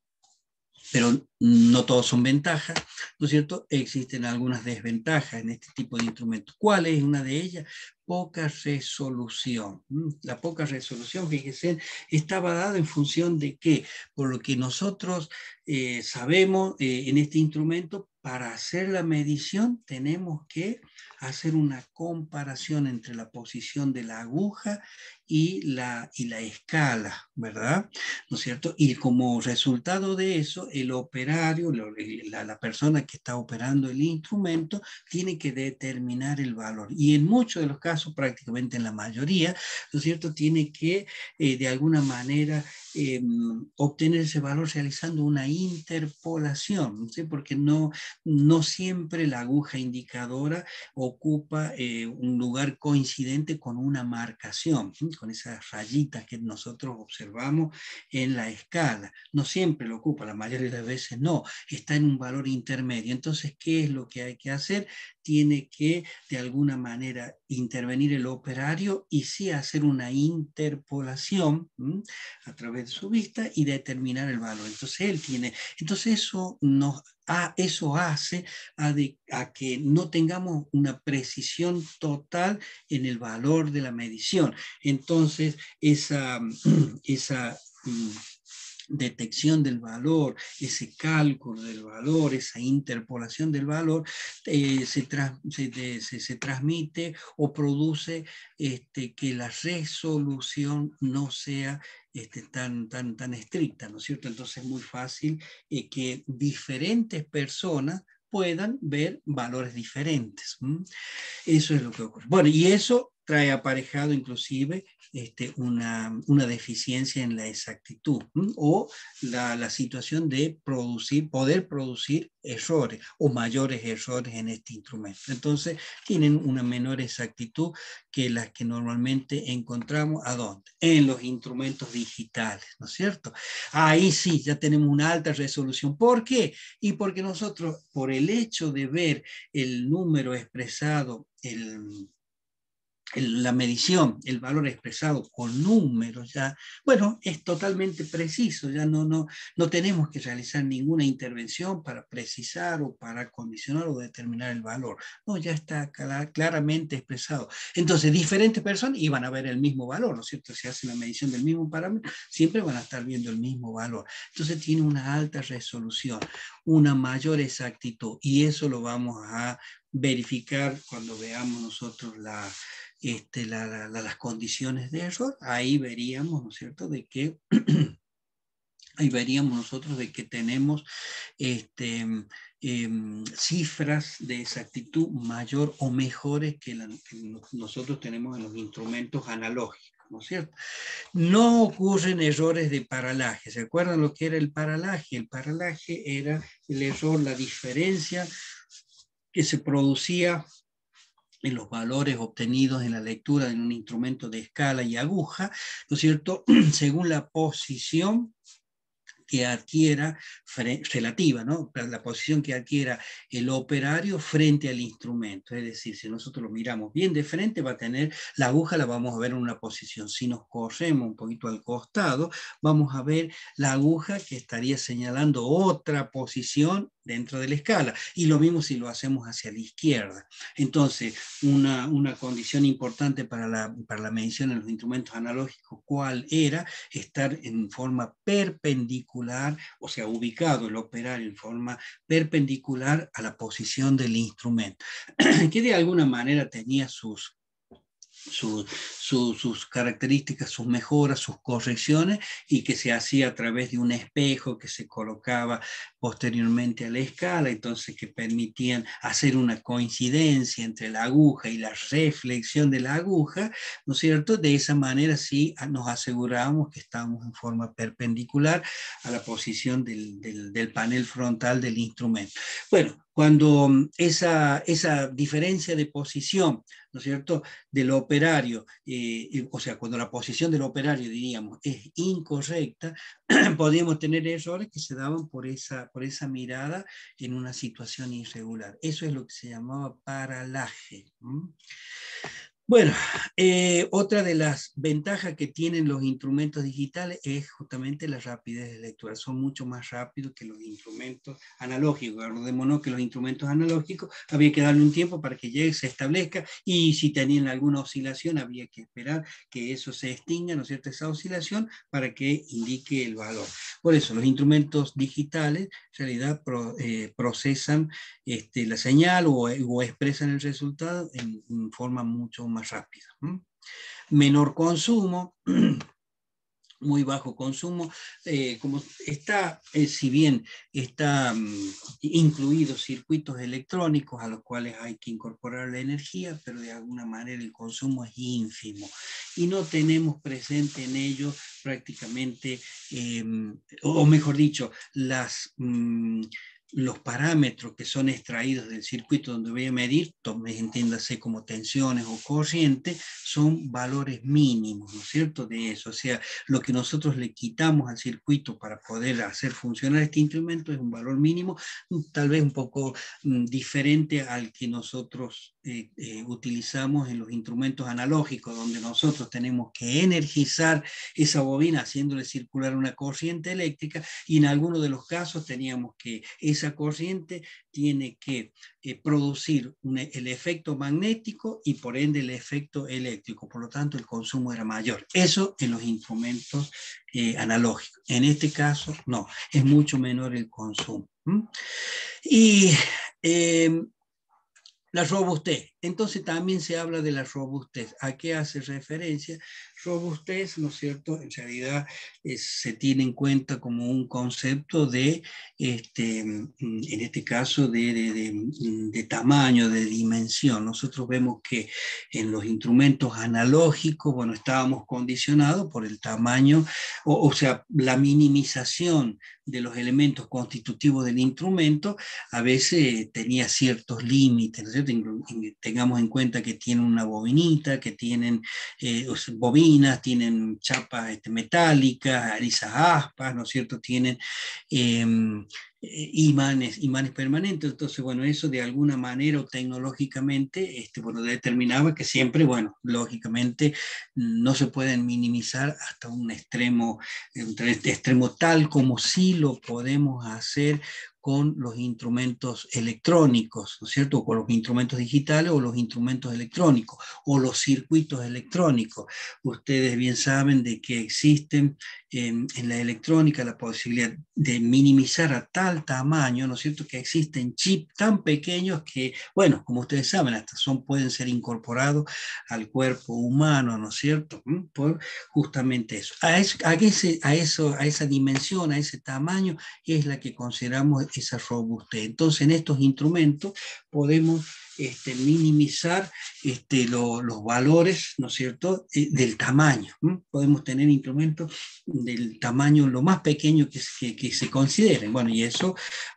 pero no todos son ventajas, ¿no es cierto? Existen algunas desventajas en este tipo de instrumentos. ¿Cuál es una de ellas? Poca resolución. Mm, la poca resolución, fíjense, estaba dada en función de que, por lo que nosotros eh, sabemos eh, en este instrumento, para hacer la medición tenemos que hacer una comparación entre la posición de la aguja y la, y la escala, ¿verdad? ¿No es cierto? Y como resultado de eso, el operario, la, persona que está operando el instrumento, tiene que determinar el valor. Y en muchos de los casos, prácticamente en la mayoría, ¿no es cierto? Tiene que, eh, de alguna manera, em, obtener ese valor realizando una interpolación, ¿sí? porque no, no siempre la aguja indicadora ocupa eh, un lugar coincidente con una marcación con esas rayitas que nosotros observamos en la escala. No siempre lo ocupa, la mayoría de las veces no, está en un valor intermedio. Entonces, ¿qué es lo que hay que hacer? Tiene que, de alguna manera, intervenir el operario y sí hacer una interpolación a través de su vista y determinar el valor. Entonces, él tiene, entonces eso nos Ah, eso hace a, que no tengamos una precisión total en el valor de la medición. Entonces, esa, [CLEARS THROAT] esa mm, detección del valor, ese cálculo del valor, esa interpolación del valor, eh, se, transmite o produce este, que la resolución no sea este, tan, tan, tan estricta, ¿no es cierto? Entonces es muy fácil eh, que diferentes personas puedan ver valores diferentes. Eso es lo que ocurre. Bueno, y eso trae aparejado inclusive este, una, una, deficiencia en la exactitud o la, situación de producir, poder producir errores o mayores errores en este instrumento. Entonces, tienen una menor exactitud que las que normalmente encontramos, ¿a dónde? En los instrumentos digitales, ¿no es cierto? Ahí sí, ya tenemos una alta resolución. ¿Por qué? Y porque nosotros, por el hecho de ver el número expresado, el la medición, el valor expresado con números, ya, bueno, es totalmente preciso, ya no, no, no tenemos que realizar ninguna intervención para precisar o para condicionar o determinar el valor, no, ya está claramente expresado. Entonces, diferentes personas iban a ver el mismo valor, ¿no es cierto? Si hacen la medición del mismo parámetro, siempre van a estar viendo el mismo valor. Entonces, tiene una alta resolución, una mayor exactitud, y eso lo vamos a verificar cuando veamos nosotros este, la, las condiciones de error, ahí veríamos, ¿no es cierto?, de que [CLEARS THROAT] ahí veríamos nosotros de que tenemos este, em, cifras de exactitud mayor o mejores que, la, que, nosotros tenemos en los instrumentos analógicos. ¿no, es cierto? no ocurren errores de paralaje. ¿Se acuerdan lo que era el paralaje? El paralaje era el error, la diferencia que se producía en los valores obtenidos en la lectura de un instrumento de escala y aguja, ¿no es cierto?, [CLEARS THROAT] según la posición que adquiera, relativa, ¿no? la posición que adquiera el operario frente al instrumento. Es decir, si nosotros lo miramos bien de frente, va a tener la aguja, la vamos a ver en una posición. Si nos corremos un poquito al costado, vamos a ver la aguja que estaría señalando otra posición dentro de la escala. Y lo mismo si lo hacemos hacia la izquierda. Entonces, una, una condición importante para la, para la medición en los instrumentos analógicos, ¿cuál era? Estar en forma perpendicular o sea, ubicado el operar en forma perpendicular a la posición del instrumento, [CLEARS THROAT] que de alguna manera tenía sus sus, sus características, sus mejoras, sus correcciones, y que se hacía a través de un espejo que se colocaba posteriormente a la escala, entonces que permitían hacer una coincidencia entre la aguja y la reflexión de la aguja, ¿no es cierto? De esa manera sí ah, nos asegurábamos que estábamos en forma perpendicular a la posición del, panel frontal del instrumento. Bueno, cuando mm, esa, esa diferencia de posición, ¿no es cierto?, del operario, eh, o sea, cuando la posición del operario, diríamos, es incorrecta, [CLEARS THROAT] podíamos tener errores que se daban por esa, por esa mirada en una situación irregular. Eso es lo que se llamaba paralaje. Bueno, eh, otra de las ventajas que tienen los instrumentos digitales es justamente la rapidez de lectura. Son mucho más rápidos que los instrumentos analógicos. que los instrumentos analógicos había que darle un tiempo para que llegue, se establezca y si tenían alguna oscilación había que esperar que eso se extinga, ¿no es cierto? Esa oscilación para que indique el valor. Por eso los instrumentos digitales en realidad eh, procesan este, la señal o, expresan el resultado en, en forma mucho más rápido. Menor consumo, [CLEARS THROAT] muy bajo consumo, eh, como está, eh, si bien está mm, incluidos circuitos electrónicos a los cuales hay que incorporar la energía, pero de alguna manera el consumo es ínfimo y no tenemos presente en ello prácticamente, em, o mejor dicho, las... Mm, los parámetros que son extraídos del circuito donde voy a medir, entiéndase como tensiones o corrientes, son valores mínimos, ¿no es cierto? De eso, o sea, lo que nosotros le quitamos al circuito para poder hacer funcionar este instrumento es un valor mínimo, tal vez un poco mm, diferente al que nosotros eh, eh, utilizamos en los instrumentos analógicos, donde nosotros tenemos que energizar esa bobina haciéndole circular una corriente eléctrica y en algunos de los casos teníamos que esa corriente tiene que eh, producir e, el efecto magnético y por ende el efecto eléctrico. Por lo tanto, el consumo era mayor. Eso en los instrumentos eh, analógicos. En este caso, no, es mucho menor el consumo. Y em, la robustez. Entonces también se habla de la robustez. ¿A qué hace referencia? robustez, ¿no es cierto? En realidad eh, se tiene en cuenta como un concepto de, este, mm, en este caso, mm, de, tamaño, de dimensión. Nosotros vemos que en los instrumentos analógicos, bueno, estábamos condicionados por el tamaño, o, sea, la minimización de los elementos constitutivos del instrumento, a veces eh, tenía ciertos límites, ¿no es cierto? Tengamos en cuenta que tiene una bobinita, que tienen eh, tienen chapas este, metálicas, arisas aspas, ¿no es cierto? Tienen em, eh, imanes, imanes permanentes. Entonces, bueno, eso de alguna manera o tecnológicamente, este, bueno, determinaba que siempre, bueno, lógicamente no se pueden minimizar hasta un extremo, eh, un extremo tal como sí lo podemos hacer con los instrumentos electrónicos, ¿no es cierto? con los instrumentos digitales o los instrumentos electrónicos o los circuitos electrónicos. Ustedes bien saben de que existen en, la electrónica la posibilidad de minimizar a tal tamaño, ¿no es cierto?, que existen chips tan pequeños que, bueno, como ustedes saben, hasta son, pueden ser incorporados al cuerpo humano, ¿no es cierto?, ¿Mm? por justamente eso. A, a, ese, a, eso, a esa dimensión, a ese tamaño, es la que consideramos esa robustez. Entonces, en estos instrumentos podemos este, minimizar este, los valores, ¿no es cierto?, eh, del tamaño. Podemos tener instrumentos del tamaño lo más pequeño que, se considere. Bueno, y eso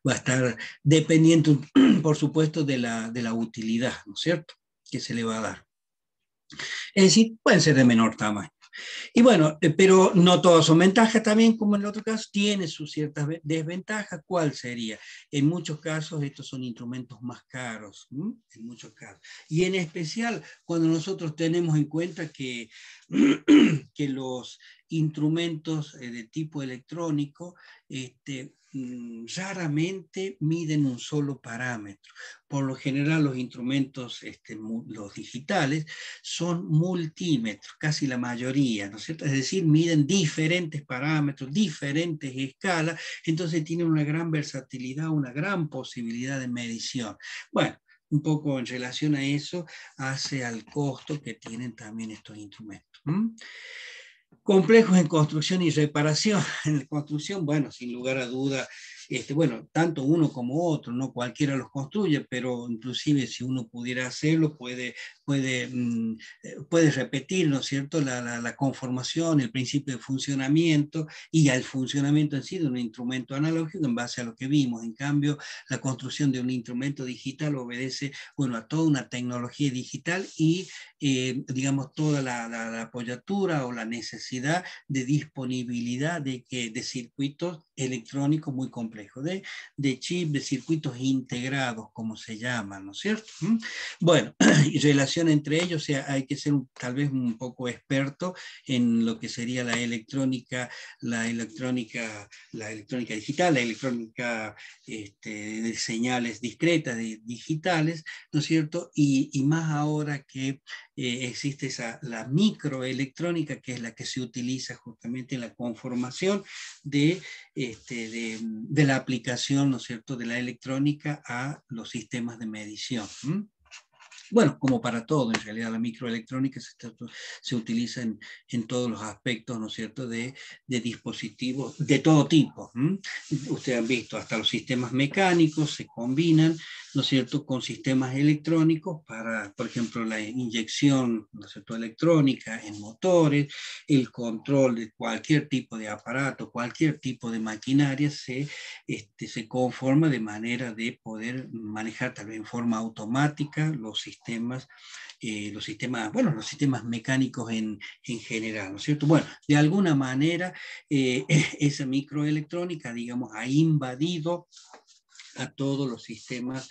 va a estar dependiendo, [CLEARS THROAT] por supuesto, de la, de la utilidad, ¿no es cierto?, que se le va a dar. Es decir, pueden ser de menor tamaño. Y bueno, eh, pero no todas son ventajas también, como en el otro caso, tiene sus ciertas desventajas. ¿Cuál sería? En muchos casos estos son instrumentos más caros, en muchos casos. Y en especial cuando nosotros tenemos en cuenta que, [CLEARS THROAT] que los instrumentos eh, de tipo electrónico este, Mm, raramente miden un solo parámetro. Por lo general los instrumentos, este, los digitales, son multímetros, casi la mayoría, ¿no es cierto? Es decir, miden diferentes parámetros, diferentes escalas, entonces tienen una gran versatilidad, una gran posibilidad de medición. Bueno, un poco en relación a eso, hace al costo que tienen también estos instrumentos. Complejos en construcción y reparación. [LAUGHS] En construcción, bueno, sin lugar a duda, este, bueno, tanto uno como otro, no cualquiera los construye, pero inclusive si uno pudiera hacerlo, puede, puede, mm, puede repetir, ¿no es cierto?, la, la, la conformación, el principio de funcionamiento y el funcionamiento en sí de un instrumento analógico en base a lo que vimos. En cambio, la construcción de un instrumento digital obedece, bueno, a toda una tecnología digital y eh, digamos, toda la, apoyatura o la necesidad de disponibilidad de, de circuitos electrónicos muy complejos, de, de chips, de circuitos integrados, como se llaman, ¿no es cierto? ¿Mm? Bueno, [CLEARS THROAT] y relación entre ellos, o sea, hay que ser tal vez un poco experto en lo que sería la electrónica, la electrónica, la electrónica digital, la electrónica este, de señales discretas, digitales, ¿no es cierto? y más ahora que eh, existe esa, la microelectrónica, que es la que se utiliza justamente en la conformación de, este, la aplicación, ¿no es cierto?, de la electrónica a los sistemas de medición. Bueno, como para todo, en realidad la microelectrónica se, utiliza en, todos los aspectos, ¿no es cierto?, de, dispositivos de todo tipo. Ustedes han visto, hasta los sistemas mecánicos se combinan, ¿no es cierto?, con sistemas electrónicos para, por ejemplo, la inyección, ¿no es cierto?, electrónica en motores, el control de cualquier tipo de aparato, cualquier tipo de maquinaria se, este, se conforma de manera de poder manejar tal vez en forma automática los sistemas eh, los sistemas, bueno, los sistemas mecánicos en, general, ¿no es cierto? Bueno, de alguna manera eh, [LAUGHS] esa microelectrónica, digamos, ha invadido a todos los sistemas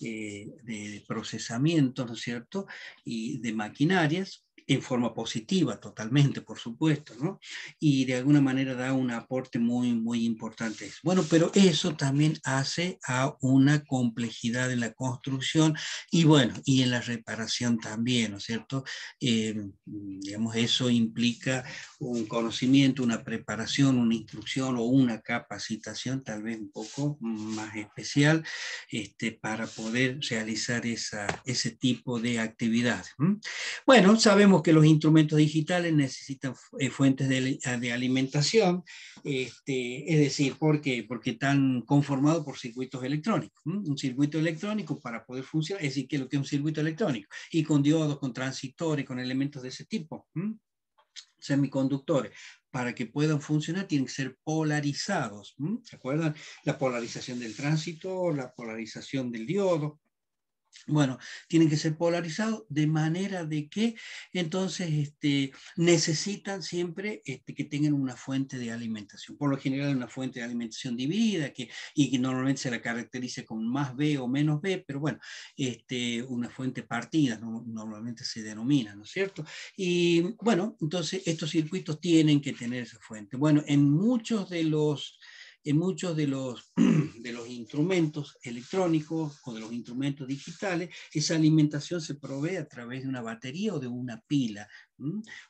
eh, de procesamiento, ¿no es cierto? Y de maquinarias, en forma positiva, totalmente, por supuesto, ¿no? Y de alguna manera da un aporte muy, muy importante. Bueno, pero eso también hace a una complejidad en la construcción y bueno, y en la reparación también, ¿no es cierto? Em, digamos, eso implica un conocimiento, una preparación, una instrucción o una capacitación tal vez un poco más especial este, para poder realizar esa, ese tipo de actividades. Bueno, sabemos que los instrumentos digitales necesitan eh, fuentes de, alimentación, este, es decir, ¿por Porque están conformados por circuitos electrónicos. Un circuito electrónico para poder funcionar, es decir, que lo que es un circuito electrónico, y con diodos, con transistores, con elementos de ese tipo. semiconductores, para que puedan funcionar, tienen que ser polarizados. ¿Se acuerdan? La polarización del tránsito, la polarización del diodo, bueno, tienen que ser polarizados de manera de que entonces este, necesitan siempre este, que tengan una fuente de alimentación. Por lo general una fuente de alimentación dividida que, y que normalmente se la caracteriza con más B o menos B, pero bueno, este, una fuente partida normalmente se denomina, ¿no es cierto? Y bueno, entonces estos circuitos tienen que tener esa fuente. Bueno, en muchos de los en muchos de los, [CLEARS THROAT] de los instrumentos electrónicos o de los instrumentos digitales, esa alimentación se provee a través de una batería o de una pila,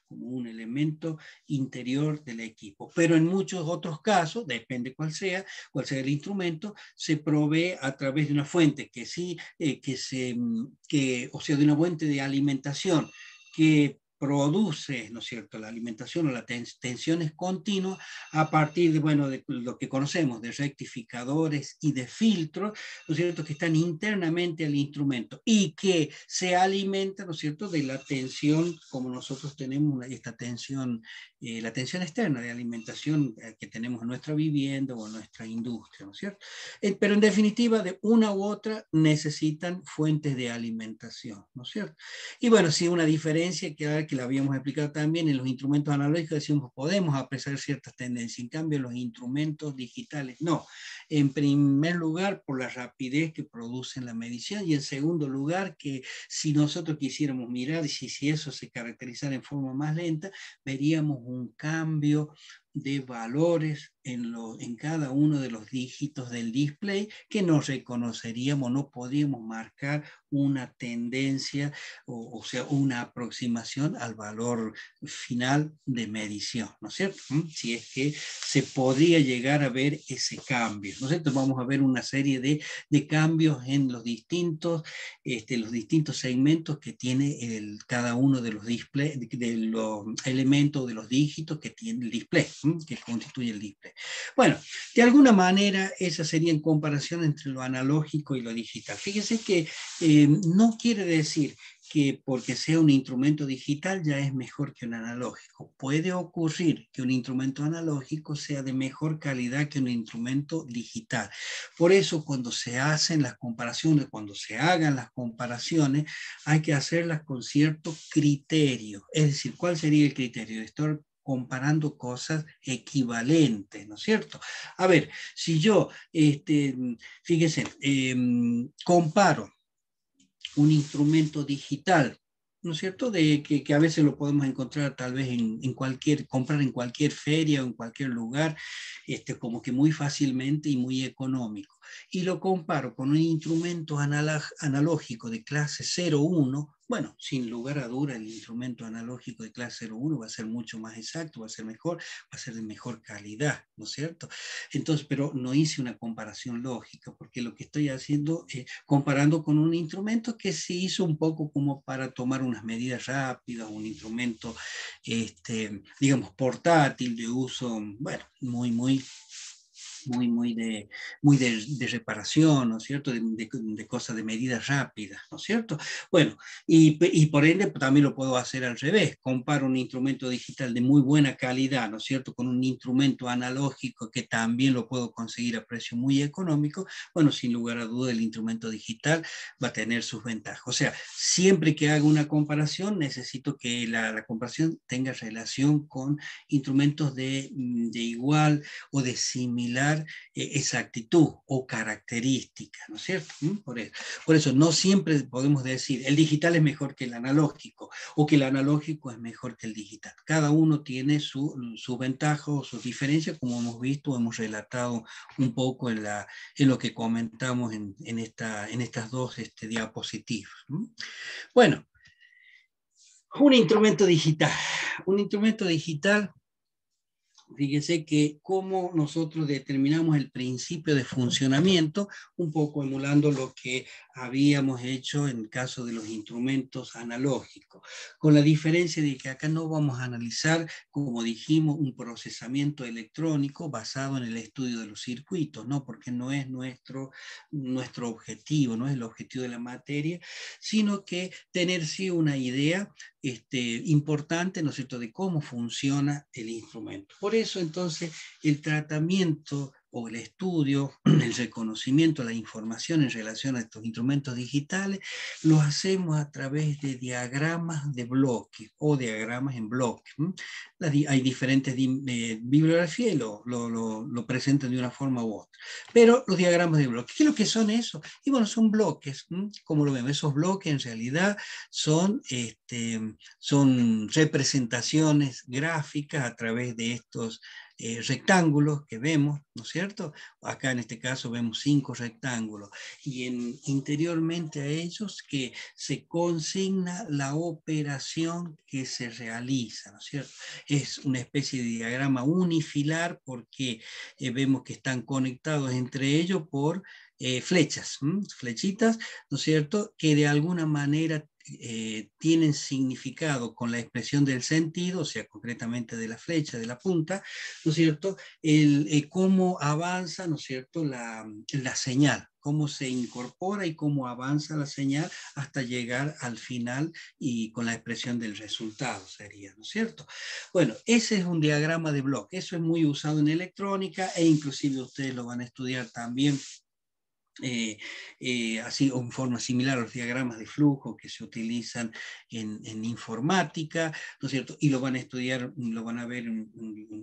como un elemento interior del equipo. Pero en muchos otros casos, depende cuál sea, cuál sea el instrumento, se provee a través de una fuente que sí, eh, que se, mm, que, o sea, de una fuente de alimentación que produce, ¿no es cierto?, la alimentación o la tensión es continua a partir de, bueno, de lo que conocemos, de rectificadores y de filtros, ¿no es cierto?, que están internamente al instrumento y que se alimentan ¿no es cierto?, de la tensión, como nosotros tenemos una, esta tensión, eh, la tensión externa de alimentación eh, que tenemos en nuestra vivienda o en nuestra industria, ¿no es cierto? Eh, pero en definitiva, de una u otra necesitan fuentes de alimentación, ¿no es cierto? Y bueno, sí, una diferencia que hay que la habíamos explicado también, en los instrumentos analógicos decimos podemos apreciar ciertas tendencias, en cambio los instrumentos digitales no en primer lugar por la rapidez que producen la medición y en segundo lugar que si nosotros quisiéramos mirar y si, eso se caracterizara en forma más lenta, veríamos un cambio de valores en, en cada uno de los dígitos del display que no reconoceríamos, no podríamos marcar una tendencia, o, sea, una aproximación al valor final de medición, ¿no es cierto? ¿Mm? Si es que se podría llegar a ver ese cambio. Vamos a ver una serie de, cambios en los distintos, este, los distintos segmentos que tiene el, cada uno de los de, los elementos, de los dígitos que tiene el display, que constituye el display. Bueno, de alguna manera esa sería en comparación entre lo analógico y lo digital. Fíjense que eh, no quiere decir que porque sea un instrumento digital ya es mejor que un analógico. Puede ocurrir que un instrumento analógico sea de mejor calidad que un instrumento digital. Por eso cuando se hacen las comparaciones, cuando se hagan las comparaciones, hay que hacerlas con cierto criterio. Es decir, ¿cuál sería el criterio? Estar comparando cosas equivalentes, ¿no es cierto? A ver, si yo, este, fíjense, em, comparo un instrumento digital, ¿no es cierto? De que, a veces lo podemos encontrar tal vez en, en, cualquier, comprar en cualquier feria o en cualquier lugar, este, como que muy fácilmente y muy económico y lo comparo con un instrumento analógico de clase 01, bueno, sin lugar a duda el instrumento analógico de clase 01 va a ser mucho más exacto, va a ser mejor, va a ser de mejor calidad, ¿no es cierto? Entonces, pero no hice una comparación lógica, porque lo que estoy haciendo es eh, comparando con un instrumento que se hizo un poco como para tomar unas medidas rápidas, un instrumento, este, digamos, portátil de uso, bueno, muy, muy muy, muy, de, muy de, reparación, ¿no es cierto? De, cosas de medidas rápidas, ¿no es cierto? Bueno, y, por ende pues, también lo puedo hacer al revés, comparo un instrumento digital de muy buena calidad, ¿no es cierto?, con un instrumento analógico que también lo puedo conseguir a precio muy económico, bueno, sin lugar a duda el instrumento digital va a tener sus ventajas. O sea, siempre que hago una comparación, necesito que la, comparación tenga relación con instrumentos de, de igual o de similar eh, esa actitud exactitud o característica, ¿no es cierto? ¿Mm? Por, eso, no siempre podemos decir el digital es mejor que el analógico o que el analógico es mejor que el digital. Cada uno tiene su, su ventaja o su diferencia, como hemos visto, hemos relatado un poco en, lo que comentamos en, estas dos este, diapositivas. Bueno, un instrumento digital. Un instrumento digital fíjese que cómo nosotros determinamos el principio de funcionamiento, un poco emulando lo que habíamos hecho en el caso de los instrumentos analógicos, con la diferencia de que acá no vamos a analizar, como dijimos, un procesamiento electrónico basado en el estudio de los circuitos, ¿no? porque no es nuestro, nuestro objetivo, no es el objetivo de la materia, sino que tener sí una idea este, importante, ¿no es cierto?, de cómo funciona el instrumento. Por eso, entonces, el tratamiento o el estudio, [CLEARS THROAT] el reconocimiento, la información en relación a estos instrumentos digitales, lo hacemos a través de diagramas de bloques o diagramas en bloques. Hay diferentes eh, bibliografías lo, presentan de una forma u otra. Pero los diagramas de bloques, ¿qué es lo que son eso? Y bueno, son bloques, como lo vemos, esos bloques en realidad son este, representaciones gráficas a través de estos eh, rectángulos que vemos, ¿no es cierto? Acá en este caso vemos cinco rectángulos y en, interiormente a ellos que se consigna la operación que se realiza, ¿no es cierto? Es una especie de diagrama unifilar porque eh, vemos que están conectados entre ellos por eh, flechas, flechitas, ¿no es cierto? Que de alguna manera eh, tienen significado con la expresión del sentido, o sea, concretamente de la flecha, de la punta, ¿no es cierto? El, eh, cómo avanza, ¿no es cierto?, la, la señal, cómo se incorpora y cómo avanza la señal hasta llegar al final y con la expresión del resultado sería, ¿no es cierto? Bueno, ese es un diagrama de bloque, eso es muy usado en electrónica e inclusive ustedes lo van a estudiar también eh, eh, así o en forma similar a los diagramas de flujo que se utilizan en, informática, ¿no es cierto? Y lo van a estudiar, lo van a ver en,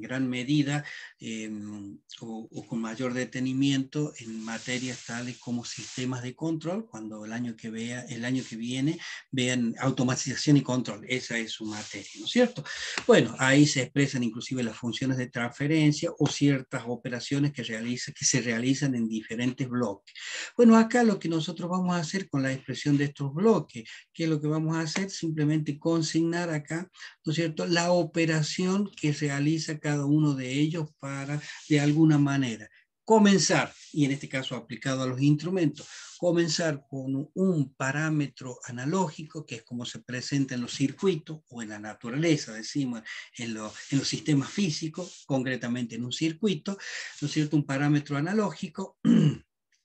gran medida em, o, con mayor detenimiento en materias tales como sistemas de control, cuando el año que, vea, el año que viene vean automatización y control, esa es su materia, ¿no es cierto? Bueno, ahí se expresan inclusive las funciones de transferencia o ciertas operaciones que, que se realizan en diferentes bloques. Bueno, acá lo que nosotros vamos a hacer con la expresión de estos bloques, que es lo que vamos a hacer, simplemente consignar acá, ¿no es cierto?, la operación que realiza cada uno de ellos para, de alguna manera, comenzar, y en este caso aplicado a los instrumentos, comenzar con un parámetro analógico, que es como se presenta en los circuitos o en la naturaleza, decimos, en, en los sistemas físicos, concretamente en un circuito, ¿no es cierto?, un parámetro analógico. [CLEARS THROAT]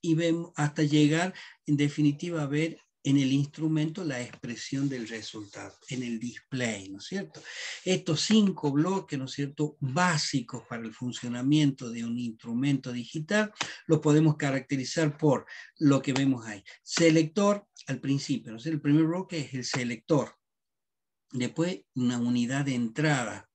y vemos hasta llegar en definitiva a ver en el instrumento la expresión del resultado, en el display, ¿no es cierto? Estos cinco bloques, ¿no es cierto?, básicos para el funcionamiento de un instrumento digital, lo podemos caracterizar por lo que vemos ahí. Selector, al principio, ¿no es cierto? El primer bloque es el selector. Después, una unidad de entrada.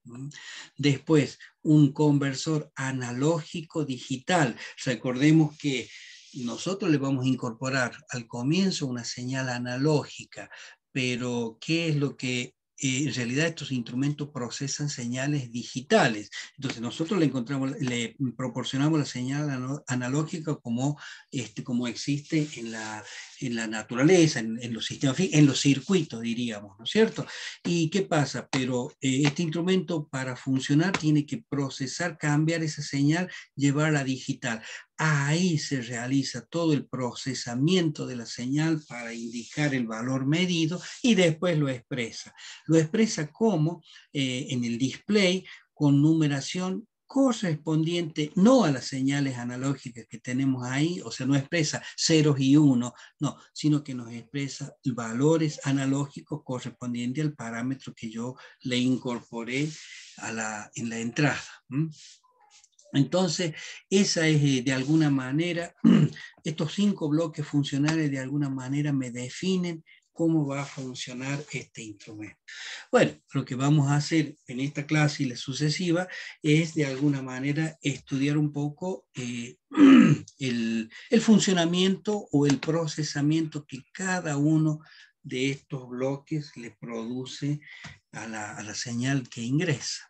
Después, un conversor analógico digital. Recordemos que nosotros le vamos a incorporar al comienzo una señal analógica, pero ¿qué es lo que eh, en realidad estos instrumentos procesan señales digitales. Entonces nosotros le, encontramos, le proporcionamos la señal analógica como, este, como existe en la, en la naturaleza, en, los sistemas, en los circuitos, diríamos, ¿no es cierto? ¿Y qué pasa? Pero eh, este instrumento para funcionar tiene que procesar, cambiar esa señal, llevarla digital. Ahí se realiza todo el procesamiento de la señal para indicar el valor medido y después lo expresa. Lo expresa como eh, en el display con numeración correspondiente no a las señales analógicas que tenemos ahí, o sea, no expresa ceros y uno, no, sino que nos expresa valores analógicos correspondientes al parámetro que yo le incorporé a la, en la entrada. Entonces, esa es eh, de alguna manera, [CLEARS THROAT] estos cinco bloques funcionales de alguna manera me definen cómo va a funcionar este instrumento. Bueno, lo que vamos a hacer en esta clase y la sucesiva es de alguna manera estudiar un poco eh, [CLEARS THROAT] el, funcionamiento o el procesamiento que cada uno de estos bloques le produce a la, a la, señal que ingresa.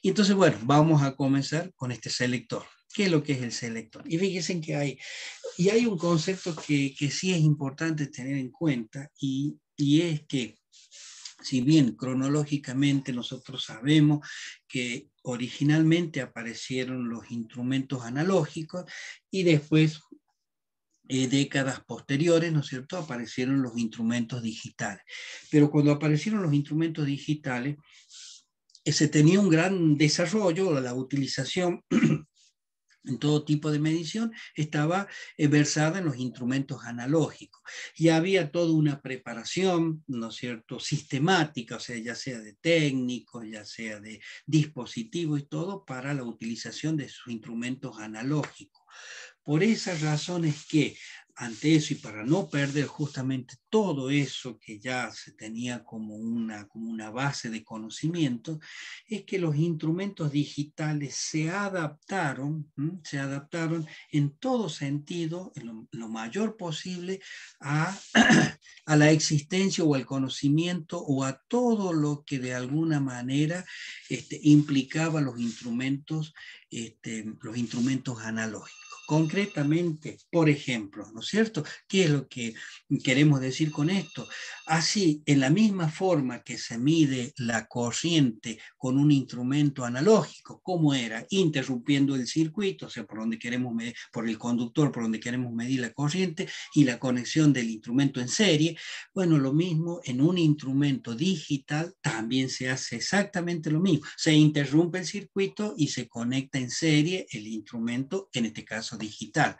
Y entonces, bueno, vamos a comenzar con este selector qué es lo que es el selector. Y fíjense que hay, y hay un concepto que, sí es importante tener en cuenta y, es que si bien cronológicamente nosotros sabemos que originalmente aparecieron los instrumentos analógicos y después eh, décadas posteriores, ¿no es cierto?, aparecieron los instrumentos digitales. Pero cuando aparecieron los instrumentos digitales, eh, se tenía un gran desarrollo, la utilización en todo tipo de medición, estaba eh, versada en los instrumentos analógicos. Y había toda una preparación, ¿no es cierto?, sistemática, o sea, ya sea de técnicos, ya sea de dispositivos y todo, para la utilización de sus instrumentos analógicos. Por esas razones que ante eso y para no perder justamente todo eso que ya se tenía como una, como una base de conocimiento, es que los instrumentos digitales se adaptaron, se adaptaron en todo sentido, en lo, mayor posible, [CLEARS THROAT] a, la existencia o al conocimiento o a todo lo que de alguna manera este, implicaba los instrumentos, este, los instrumentos analógicos concretamente, por ejemplo, ¿no es cierto? ¿Qué es lo que queremos decir con esto? Así, en la misma forma que se mide la corriente con un instrumento analógico, ¿cómo era? Interrumpiendo el circuito, o sea, por donde queremos medir, por el conductor, por donde queremos medir la corriente y la conexión del instrumento en serie. Bueno, lo mismo en un instrumento digital también se hace exactamente lo mismo. Se interrumpe el circuito y se conecta en serie el instrumento, en este caso digital.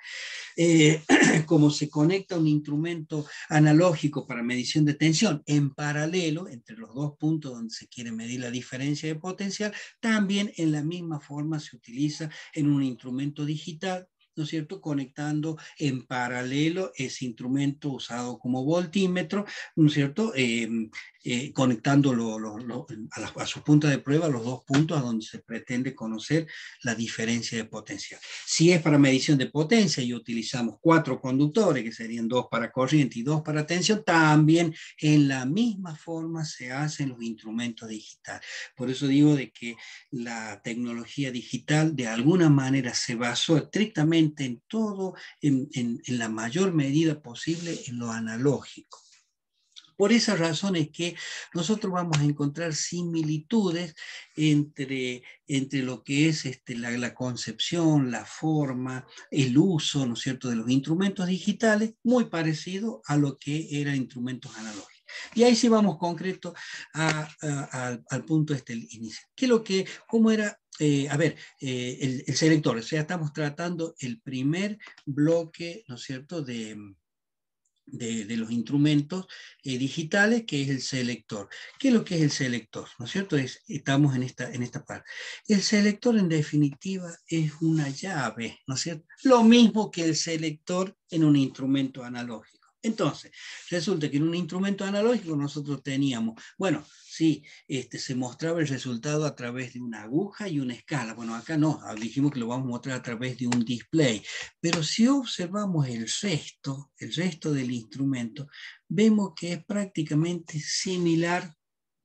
Eh, [CLEARS THROAT] como se conecta un instrumento analógico para medición de tensión en paralelo entre los dos puntos donde se quiere medir la diferencia de potencial, también en la misma forma se utiliza en un instrumento digital ¿no es cierto? Conectando en paralelo ese instrumento usado como voltímetro, ¿no es cierto? Em, eh, conectando a, su punta de prueba los dos puntos a donde se pretende conocer la diferencia de potencia. Si es para medición de potencia y utilizamos cuatro conductores, que serían dos para corriente y dos para tensión, también en la misma forma se hacen los instrumentos digitales. Por eso digo de que la tecnología digital de alguna manera se basó estrictamente en todo, en la mayor medida posible en lo analógico. Por esas razones que nosotros vamos a encontrar similitudes entre, entre lo que es este, la, concepción, la forma, el uso, ¿no es cierto?, de los instrumentos digitales, muy parecido a lo que eran instrumentos analógicos. Y ahí sí vamos concreto al punto este inicial. lo que, cómo era eh, a ver, eh, el, el, selector, o sea, estamos tratando el primer bloque, ¿no es cierto?, de, de, los instrumentos eh, digitales, que es el selector. ¿Qué es lo que es el selector? ¿No es cierto? Es, estamos en esta, en esta parte. El selector, en definitiva, es una llave, ¿no es cierto? Lo mismo que el selector en un instrumento analógico. Entonces, resulta que en un instrumento analógico nosotros teníamos, bueno, sí, este, se mostraba el resultado a través de una aguja y una escala. Bueno, acá no, ah, dijimos que lo vamos a mostrar a través de un display. Pero si observamos el resto, el resto del instrumento, vemos que es prácticamente similar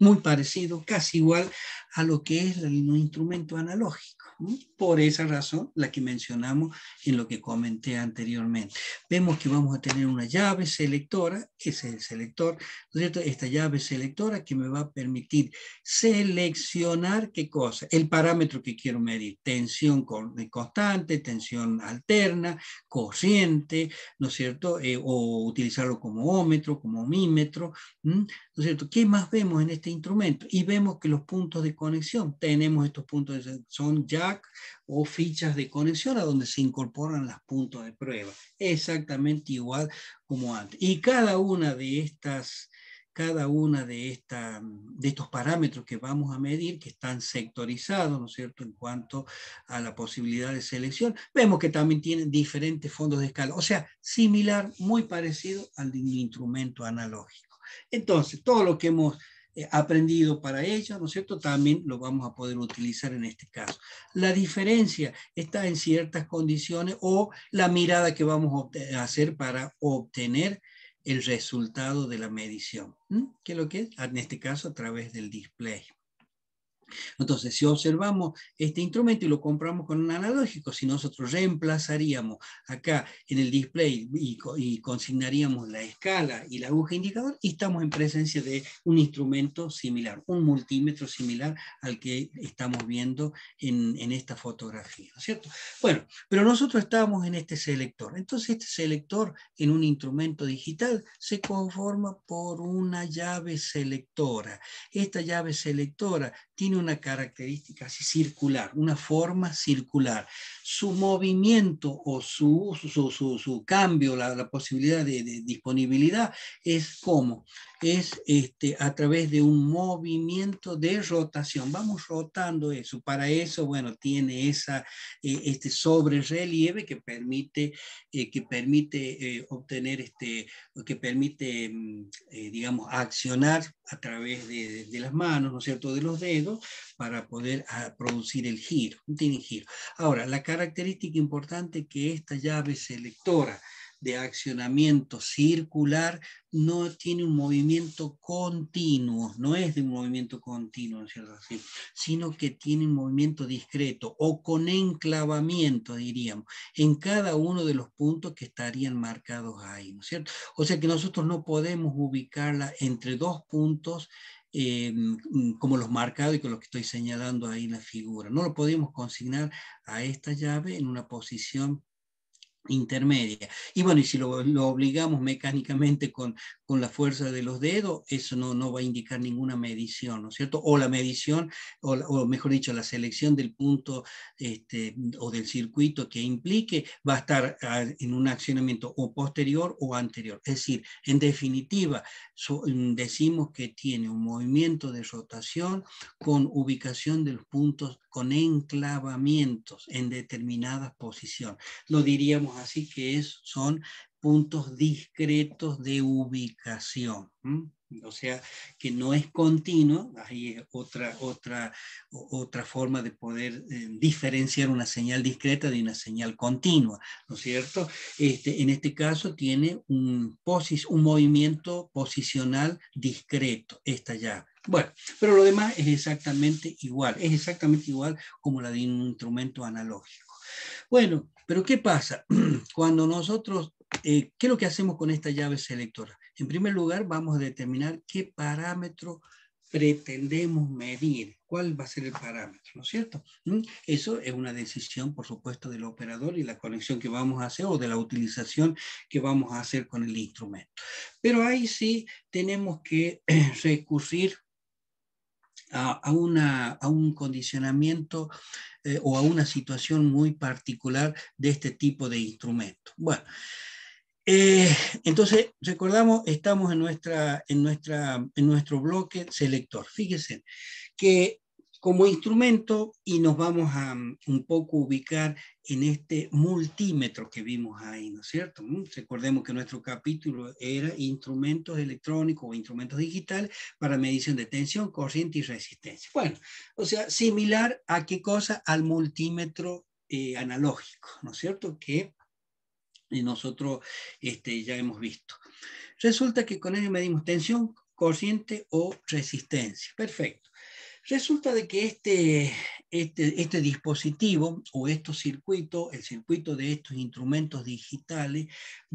muy parecido, casi igual a lo que es un instrumento analógico. Por esa razón, la que mencionamos en lo que comenté anteriormente. Vemos que vamos a tener una llave selectora, que es el selector, ¿no es cierto? Esta llave selectora que me va a permitir seleccionar qué cosa, el parámetro que quiero medir, tensión constante, tensión alterna, corriente, ¿no es cierto? Eh, o utilizarlo como ómetro, como mímetro, ¿no es cierto? ¿Qué más vemos en este instrumento y vemos que los puntos de conexión, tenemos estos puntos, son jack o fichas de conexión a donde se incorporan los puntos de prueba, exactamente igual como antes. Y cada una de estas cada una de, esta, de estos parámetros que vamos a medir, que están sectorizados, ¿no es cierto?, en cuanto a la posibilidad de selección, vemos que también tienen diferentes fondos de escala, o sea, similar, muy parecido al instrumento analógico. Entonces, todo lo que hemos aprendido para ella, ¿no es cierto? También lo vamos a poder utilizar en este caso. La diferencia está en ciertas condiciones o la mirada que vamos a hacer para obtener el resultado de la medición, que es lo que es, en este caso, a través del display. Entonces, si observamos este instrumento y lo compramos con un analógico, si nosotros reemplazaríamos acá en el display y, consignaríamos la escala y la aguja indicador, estamos en presencia de un instrumento similar, un multímetro similar al que estamos viendo en, esta fotografía, ¿no es cierto? Bueno, pero nosotros estábamos en este selector. Entonces, este selector en un instrumento digital se conforma por una llave selectora. Esta llave selectora tiene un una característica así circular, una forma circular. Su movimiento o su, su, su, cambio, la, posibilidad de, disponibilidad es como, es este, a través de un movimiento de rotación. Vamos rotando eso. Para eso, bueno, tiene esa, eh, este sobre relieve que permite, eh, que permite eh, obtener, este, que permite, mm, digamos, accionar a través de, de, las manos, ¿no es cierto?, de los dedos, para poder ah, producir el giro, giro. Ahora, la característica importante que esta llave selectora de accionamiento circular no tiene un movimiento continuo, no es de un movimiento continuo, cierto? sino que tiene un movimiento discreto o con enclavamiento, diríamos, en cada uno de los puntos que estarían marcados ahí, ¿no es cierto? O sea que nosotros no podemos ubicarla entre dos puntos Mm, como los marcados y con los que estoy señalando ahí en la figura. No lo podemos consignar a esta llave en una posición intermedia. Y bueno, y si lo, obligamos mecánicamente con, con, la fuerza de los dedos, eso no, no va a indicar ninguna medición, ¿no es cierto? O la medición, o, mejor dicho, la selección del punto este, o del circuito que implique va a estar ah, en un accionamiento o posterior o anterior. Es decir, en definitiva, decimos que tiene un movimiento de rotación con ubicación de los puntos con enclavamientos en determinadas posiciones. Lo diríamos así, que es, son puntos discretos de ubicación. O sea, que no es continuo, ahí eh, otra, otra, otra forma de poder eh, diferenciar una señal discreta de una señal continua, ¿no es cierto? Este, en este caso tiene un, posis, un movimiento posicional discreto, esta llave. Bueno, pero lo demás es exactamente igual, es exactamente igual como la de un instrumento analógico. Bueno, pero ¿qué pasa? [CLEARS THROAT] Cuando nosotros, eh, ¿qué es lo que hacemos con esta llave selectora? En primer lugar, vamos a determinar qué parámetro pretendemos medir, cuál va a ser el parámetro, ¿no es cierto? ¿Mm? Eso es una decisión, por supuesto, del operador y la conexión que vamos a hacer o de la utilización que vamos a hacer con el instrumento. Pero ahí sí tenemos que [CLEARS THROAT] recurrir a, un condicionamiento eh, o a una situación muy particular de este tipo de instrumento. Bueno, eh, entonces, recordamos, estamos en, nuestra, en, nuestra, en nuestro bloque selector. Fíjense que como instrumento y nos vamos a mm, un poco ubicar en este multímetro que vimos ahí, ¿no es cierto? Mm, recordemos que nuestro capítulo era instrumentos electrónicos o instrumentos digitales para medición de tensión, corriente y resistencia. Bueno, o sea, similar a qué cosa? Al multímetro eh, analógico, ¿no es cierto? Que eh, nosotros este, ya hemos visto. Resulta que con ello medimos tensión, corriente o resistencia. Perfecto. Resulta de que este, este, este, dispositivo o estos circuitos, el circuito de estos instrumentos digitales,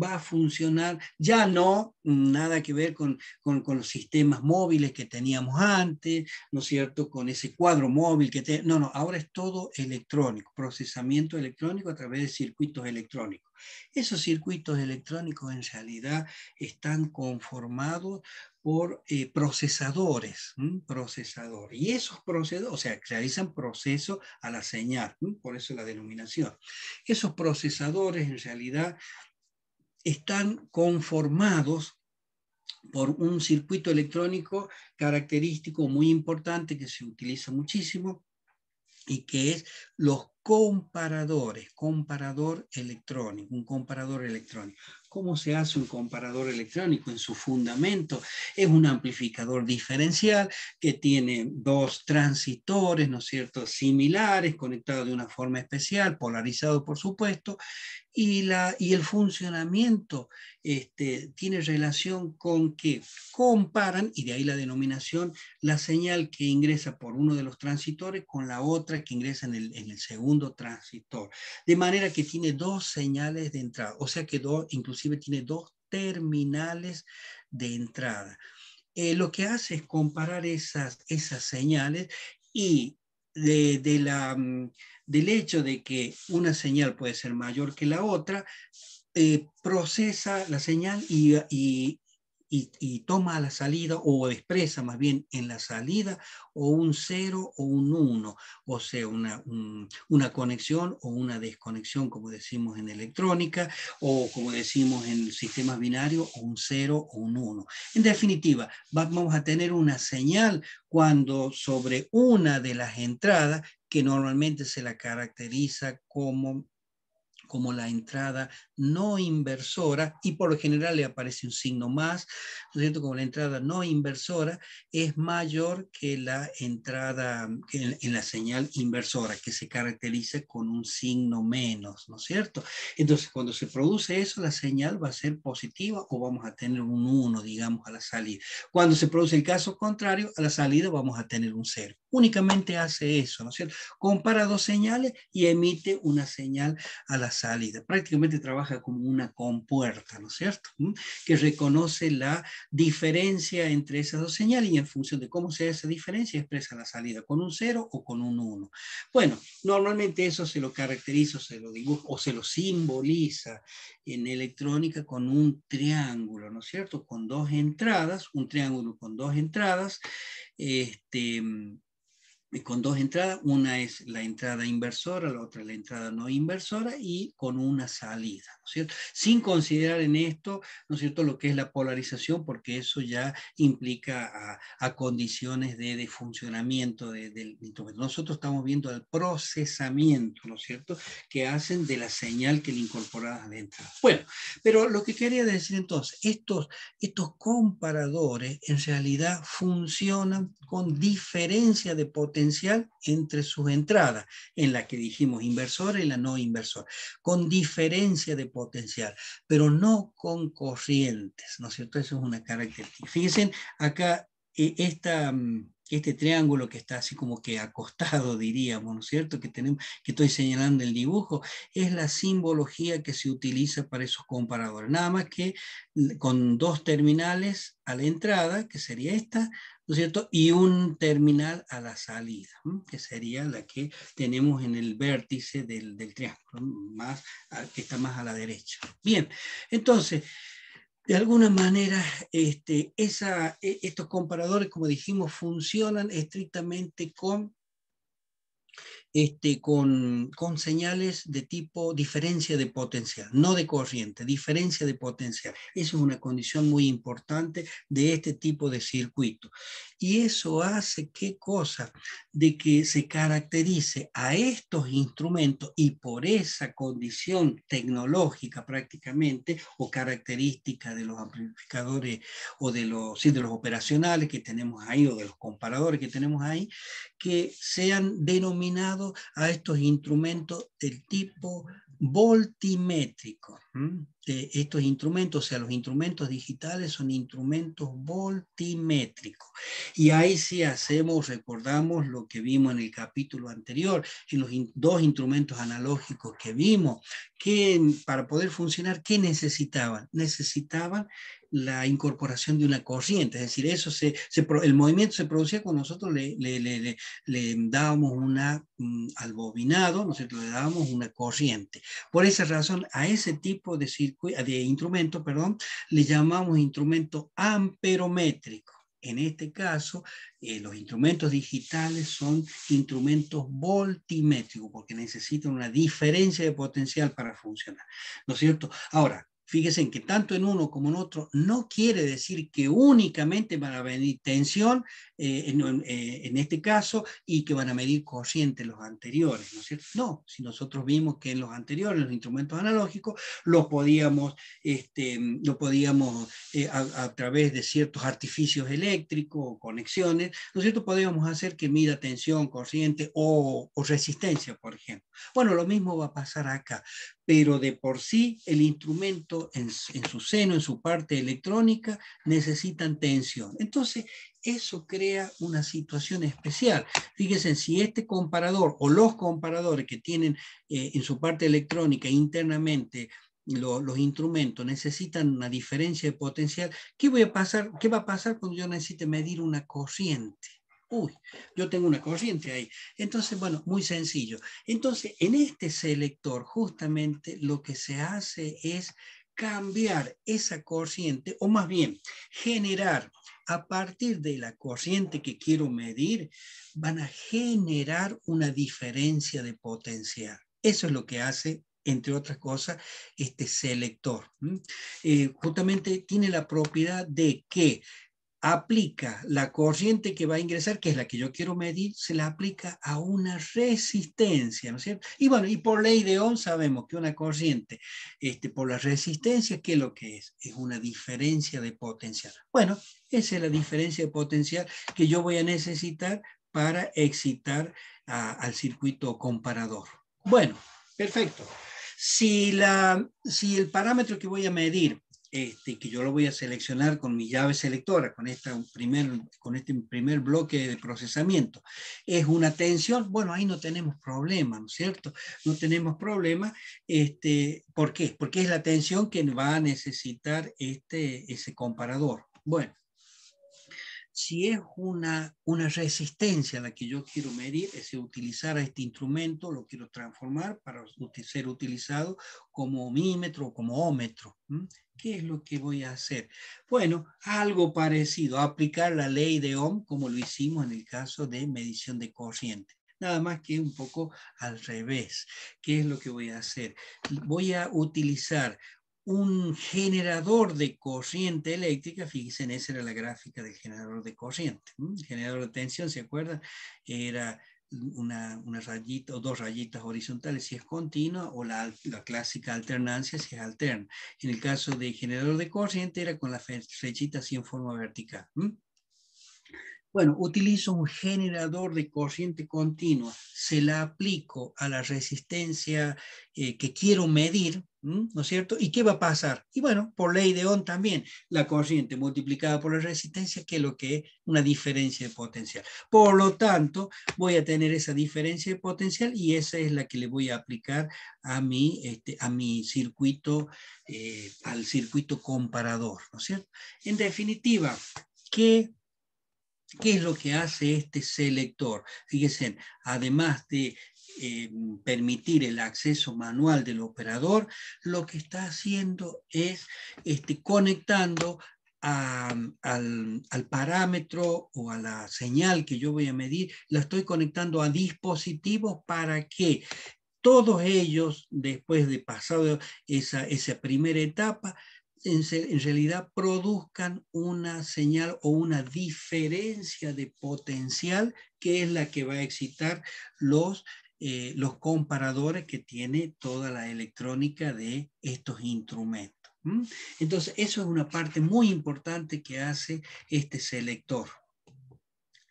va a funcionar ya no nada que ver con, los sistemas móviles que teníamos antes, ¿no es cierto? Con ese cuadro móvil que No, no, ahora es todo electrónico, procesamiento electrónico a través de circuitos electrónicos. Esos circuitos electrónicos en realidad están conformados por eh, procesadores, procesador. Y esos procesadores, o sea, realizan proceso a la señal, por eso la denominación. Esos procesadores en realidad están conformados por un circuito electrónico característico muy importante que se utiliza muchísimo y que es los comparadores, comparador electrónico, un comparador electrónico cómo se hace un comparador electrónico en su fundamento. Es un amplificador diferencial que tiene dos transitores, ¿no es cierto?, similares, conectados de una forma especial, polarizado por supuesto, y, la, y el funcionamiento este, tiene relación con que comparan, y de ahí la denominación, la señal que ingresa por uno de los transitores con la otra que ingresa en el, segundo transitor. De manera que tiene dos señales de entrada, o sea que do, inclusive tiene dos terminales de entrada. Eh, lo que hace es comparar esas, esas señales y de, la, mm, del hecho de que una señal puede ser mayor que la otra, eh, procesa la señal y, y, toma la salida o expresa más bien en la salida o un 0 o un 1, o sea, una, una conexión o una desconexión, como decimos en electrónica, o como decimos en sistemas binarios, un 0 o un 1. En definitiva, vamos a tener una señal cuando sobre una de las entradas que normalmente se la caracteriza como como la entrada no inversora, y por lo general le aparece un signo más, ¿no es Como la entrada no inversora es mayor que la entrada en, la señal inversora, que se caracteriza con un signo menos, ¿no es cierto? Entonces, cuando se produce eso, la señal va a ser positiva o vamos a tener un 1, digamos, a la salida. Cuando se produce el caso contrario, a la salida vamos a tener un 0 únicamente hace eso, ¿no es cierto? Compara dos señales y emite una señal a la salida. Prácticamente trabaja como una compuerta, ¿no es cierto? ¿Mm? Que reconoce la diferencia entre esas dos señales y en función de cómo sea esa diferencia expresa la salida con un 0 o con un 1. Bueno, normalmente eso se lo caracteriza, o se lo dibuja o se lo simboliza en electrónica con un triángulo, ¿no es cierto? Con dos entradas, un triángulo con dos entradas, este, eh, con dos entradas, una es la entrada inversora, la otra la entrada no inversora y con una salida, ¿no es cierto? Sin considerar en esto, ¿no es cierto?, lo que es la polarización, porque eso ya implica a, condiciones de, funcionamiento del instrumento. Nosotros estamos viendo el procesamiento, ¿no es cierto?, que hacen de la señal que le incorporadas a la entrada. Bueno, pero lo que quería decir entonces, estos, estos comparadores en realidad funcionan con diferencia de potencia entre sus entradas, en la que dijimos inversor y la no inversor, con diferencia de potencial, pero no con corrientes, ¿no es cierto? Eso es una característica. Fíjense, acá eh, esta mm, este triángulo que está así como que acostado, diríamos, ¿no es cierto?, que, tenemos, que estoy señalando el dibujo, es la simbología que se utiliza para esos comparadores. Nada más que con dos terminales a la entrada, que sería esta, ¿no es cierto?, y un terminal a la salida, que sería la que tenemos en el vértice del, triángulo, más, que está más a la derecha. Bien, entonces de alguna manera, este, esa, e, estos comparadores, como dijimos, funcionan estrictamente con este, con, con, señales de tipo diferencia de potencial, no de corriente, diferencia de potencial. esa es una condición muy importante de este tipo de circuito. Y eso hace qué cosa? De que se caracterice a estos instrumentos y por esa condición tecnológica prácticamente o característica de los amplificadores o de los, sí, de los operacionales que tenemos ahí o de los comparadores que tenemos ahí, que sean denominados a estos instrumentos del tipo voltimétrico. De estos instrumentos, o sea, los instrumentos digitales son instrumentos voltimétricos. Y ahí sí hacemos, recordamos lo que vimos en el capítulo anterior, en los dos instrumentos analógicos que vimos, que para poder funcionar, ¿qué necesitaban? Necesitaban la incorporación de una corriente, es decir, eso se, el movimiento se producía cuando nosotros le, le, dábamos una, mm, al bobinado, ¿no le dábamos una corriente. Por esa razón, a ese tipo de, circuito, de instrumento perdón, le llamamos instrumento amperométrico. En este caso, eh, los instrumentos digitales son instrumentos voltimétricos porque necesitan una diferencia de potencial para funcionar. ¿No es cierto? Ahora, fíjense que tanto en uno como en otro no quiere decir que únicamente van a medir tensión eh, eh, en, este caso y que van a medir corriente los anteriores, ¿no es cierto? No, si nosotros vimos que en los anteriores, los instrumentos analógicos, los podíamos, este, lo podíamos eh, a, través de ciertos artificios eléctricos o conexiones, ¿no es cierto? Podríamos hacer que mida tensión, corriente o resistencia, por ejemplo. Bueno, lo mismo va a pasar acá pero de por sí el instrumento en, su seno, en su parte electrónica, necesitan tensión. Entonces, eso crea una situación especial. Fíjense, si este comparador o los comparadores que tienen eh, en su parte electrónica internamente los instrumentos necesitan una diferencia de potencial, ¿qué, voy a pasar, ¿qué va a pasar cuando yo necesite medir una corriente? Uy, yo tengo una corriente ahí. Entonces, bueno, muy sencillo. Entonces, en este selector, justamente lo que se hace es cambiar esa corriente, o más bien, generar a partir de la corriente que quiero medir, van a generar una diferencia de potencial. Eso es lo que hace entre otras cosas, este selector. Eh, justamente tiene la propiedad de que aplica la corriente que va a ingresar, que es la que yo quiero medir, se la aplica a una resistencia, ¿no es cierto? Y bueno, y por ley de Ohm sabemos que una corriente este, por la resistencia, ¿qué es lo que es? Es una diferencia de potencial. Bueno, esa es la diferencia de potencial que yo voy a necesitar para excitar al circuito comparador. Bueno, perfecto. Si, la, si el parámetro que voy a medir este, que yo lo voy a seleccionar con mi llave selectora, con, esta primer, con este primer bloque de procesamiento. Es una tensión, bueno, ahí no tenemos problema, ¿no es cierto? No tenemos problema, este, ¿por qué? Porque es la tensión que va a necesitar este, ese comparador. Bueno, si es una, resistencia la que yo quiero medir, es utilizar este instrumento, lo quiero transformar para ser utilizado como omímetro o como ómetro. ¿Qué es lo que voy a hacer? Bueno, algo parecido, aplicar la ley de Ohm como lo hicimos en el caso de medición de corriente nada más que un poco al revés. ¿Qué es lo que voy a hacer? Voy a utilizar un generador de corriente eléctrica, fíjense, esa era la gráfica del generador de corriente. generador de tensión, ¿se acuerdan? Era una, rayita o dos rayitas horizontales si es continua o la, clásica alternancia si es alterna. En el caso de generador de corriente era con la flechita así en forma vertical. Bueno, utilizo un generador de corriente continua, se la aplico a la resistencia eh, que quiero medir, ¿no es cierto? ¿Y qué va a pasar? Y bueno, por ley de Ohm también, la corriente multiplicada por la resistencia, que es lo que es una diferencia de potencial. Por lo tanto, voy a tener esa diferencia de potencial y esa es la que le voy a aplicar a mi, este, a mi circuito, eh, al circuito comparador, ¿no es cierto? En definitiva, ¿qué ¿Qué es lo que hace este selector? Fíjense, además de Em, permitir el acceso manual del operador, lo que está haciendo es este, conectando mm, al, parámetro o a la señal que yo voy a medir, la estoy conectando a dispositivos para que todos ellos, después de pasado esa, esa primera etapa, en, en, realidad produzcan una señal o una diferencia de potencial que es la que va a excitar los eh, los comparadores que tiene toda la electrónica de estos instrumentos. Entonces, eso es una parte muy importante que hace este selector.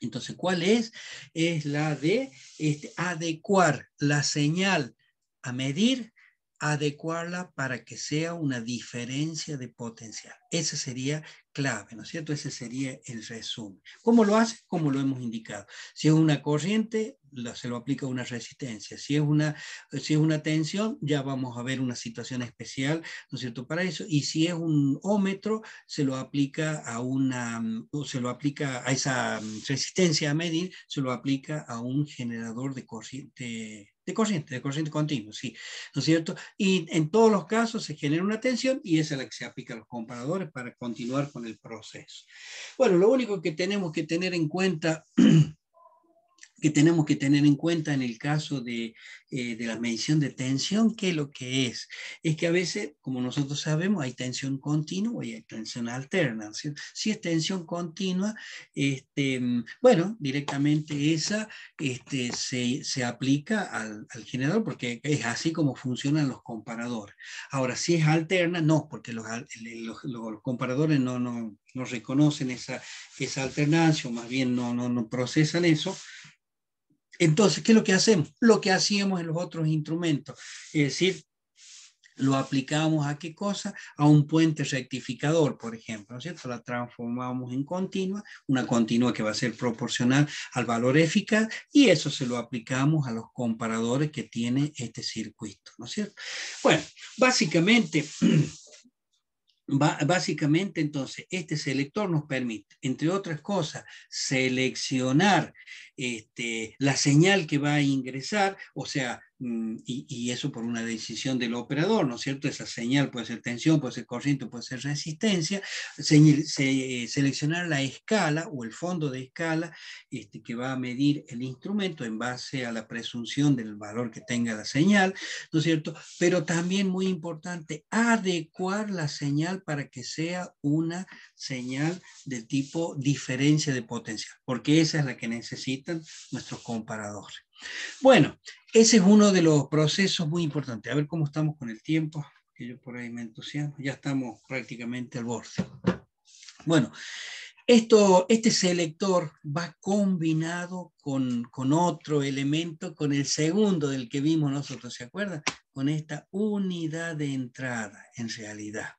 Entonces, ¿cuál es? Es la de este, adecuar la señal a medir, adecuarla para que sea una diferencia de potencial. Ese sería clave, ¿no es cierto? Ese sería el resumen. ¿Cómo lo hace? Como lo hemos indicado. Si es una corriente, se lo aplica una resistencia. Si es una, si es una tensión, ya vamos a ver una situación especial, ¿no es cierto?, para eso. Y si es un ómetro, se lo aplica a una, se lo aplica a esa mm, resistencia a medir, se lo aplica a un generador de corriente de corriente, de corriente continua, sí, ¿no es cierto? Y en todos los casos se genera una tensión y esa es la que se aplica a los comparadores para continuar con el proceso. Bueno, lo único que tenemos que tener en cuenta [CLEARS THROAT] que tenemos que tener en cuenta en el caso de, eh, de la medición de tensión, que lo que es, es que a veces, como nosotros sabemos, hay tensión continua y hay tensión alterna. Si es tensión continua, este, mm, bueno, directamente esa este, se, se aplica al, al, generador porque es así como funcionan los comparadores. Ahora, si es alterna, no, porque los, los, comparadores no, no, no reconocen esa, esa alternancia, o más bien no, no, no procesan eso. Entonces, ¿qué es lo que hacemos? Lo que hacíamos en los otros instrumentos, es decir, lo aplicamos a qué cosa? A un puente rectificador, por ejemplo, ¿no es cierto? La transformamos en continua, una continua que va a ser proporcional al valor eficaz y eso se lo aplicamos a los comparadores que tiene este circuito, ¿no es cierto? Bueno, básicamente... [CLEARS THROAT] básicamente, entonces, este selector nos permite, entre otras cosas, seleccionar este, la señal que va a ingresar, o sea, Mm, y, eso por una decisión del operador, ¿no es cierto? Esa señal puede ser tensión, puede ser corriente, puede ser resistencia. Eh, seleccionar la escala o el fondo de escala este, que va a medir el instrumento en base a la presunción del valor que tenga la señal, ¿no es cierto? Pero también muy importante, adecuar la señal para que sea una señal de tipo diferencia de potencial, porque esa es la que necesitan nuestros comparadores. Bueno, ese es uno de los procesos muy importantes. A ver cómo estamos con el tiempo, que yo por ahí me entusiasmo. Ya estamos prácticamente al borde. Bueno, esto, este selector va combinado con, con, otro elemento, con el segundo del que vimos nosotros, ¿se acuerdan? Con esta unidad de entrada, en realidad.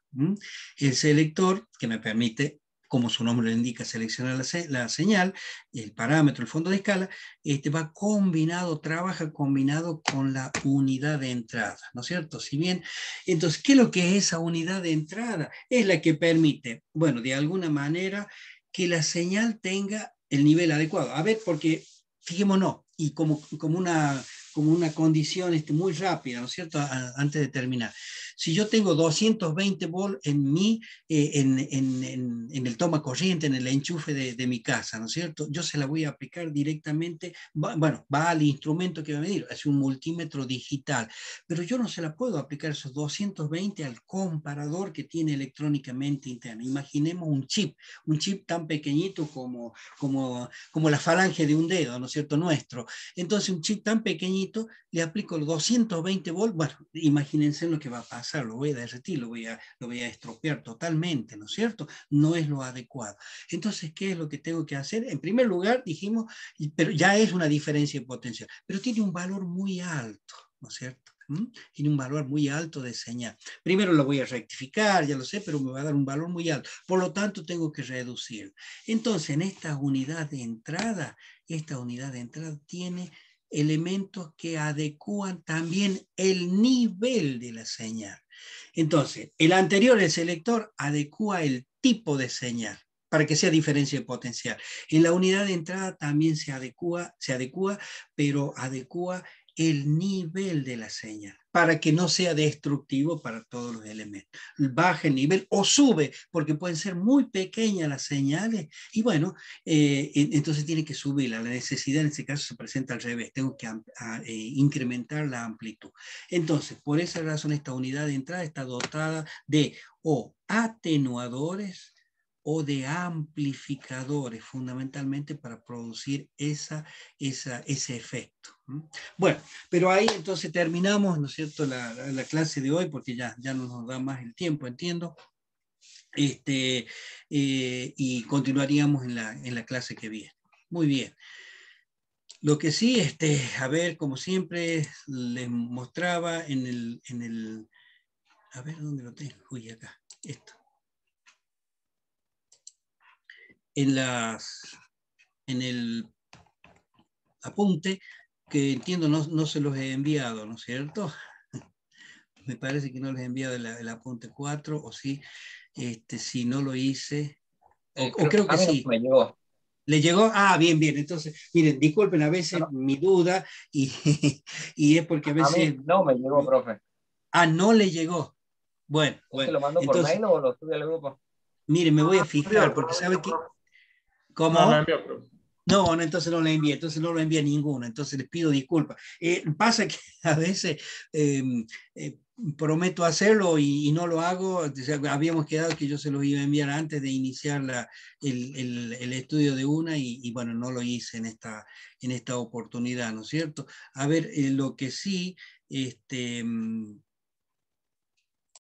El selector que me permite como su nombre lo indica, selecciona la, señal, el parámetro, el fondo de escala, este va combinado, trabaja combinado con la unidad de entrada, ¿no es cierto? Si bien, entonces, ¿qué es lo que es esa unidad de entrada? Es la que permite, bueno, de alguna manera, que la señal tenga el nivel adecuado. A ver, porque, no. y como, como, una, condición este, muy rápida, ¿no es cierto?, antes de terminar si yo tengo 220 volt en, mi, eh, en, el toma corriente, en el enchufe de, mi casa, ¿no es cierto? Yo se la voy a aplicar directamente, bueno, va al instrumento que va a medir, es un multímetro digital, pero yo no se la puedo aplicar esos 220 al comparador que tiene electrónicamente interno. Imaginemos un chip, un chip tan pequeñito como, como, como la falange de un dedo, ¿no es cierto? Nuestro. Entonces, un chip tan pequeñito, le aplico los 220 volt, bueno, imagínense lo que va a pasar lo voy a derretir, lo voy a, lo voy a estropear totalmente, ¿no es cierto? No es lo adecuado. Entonces, ¿qué es lo que tengo que hacer? En primer lugar, dijimos, pero ya es una diferencia de potencial, pero tiene un valor muy alto, ¿no es cierto? ¿Mm? Tiene un valor muy alto de señal. Primero lo voy a rectificar, ya lo sé, pero me va a dar un valor muy alto. Por lo tanto, tengo que reducir. Entonces, en esta unidad de entrada, esta unidad de entrada tiene elementos que adecúan también el nivel de la señal. Entonces, el anterior, el selector, adecua el tipo de señal para que sea diferencia de potencial. En la unidad de entrada también se adecua, se pero adecua el nivel de la señal para que no sea destructivo para todos los elementos. Baje el nivel o sube, porque pueden ser muy pequeñas las señales y bueno, eh, entonces tiene que subir. La necesidad en ese caso se presenta al revés, tengo que eh, incrementar la amplitud. Entonces, por esa razón esta unidad de entrada está dotada de o atenuadores o de amplificadores fundamentalmente para producir esa, ese efecto. Bueno, pero ahí entonces terminamos, ¿no es cierto?, la, clase de hoy porque ya, ya no nos da más el tiempo, entiendo. Este, eh, y continuaríamos en la, clase que viene. Muy bien. Lo que sí, este, a ver, como siempre, les mostraba en el, en el, a ver dónde lo tengo, uy, acá, esto. en, las, en el apunte que entiendo no, se los he enviado, ¿no es cierto? [LAUGHS] Me parece que no les he enviado el, apunte 4 o sí, este, si no lo hice, o, eh, creo, que sí. Me llegó. ¿Le llegó? Ah, bien, bien. Entonces, miren, disculpen a veces mi duda y, [LAUGHS] y, es porque a veces... no me llegó, profe. Ah, no le llegó. Bueno, bueno. lo mandó por mail o lo estudió el grupo? Mire, me voy a ah, fijar porque sabe que no, entonces no la envío entonces no lo envía ninguna, entonces les pido disculpas. Eh, pasa que [LAUGHS] a veces em, eh, prometo hacerlo y, no lo hago. habíamos quedado que yo se los iba a enviar antes de iniciar el, estudio de una y, bueno, no lo hice en esta, en esta oportunidad, ¿no es cierto? A ver, eh, lo que sí, este, em,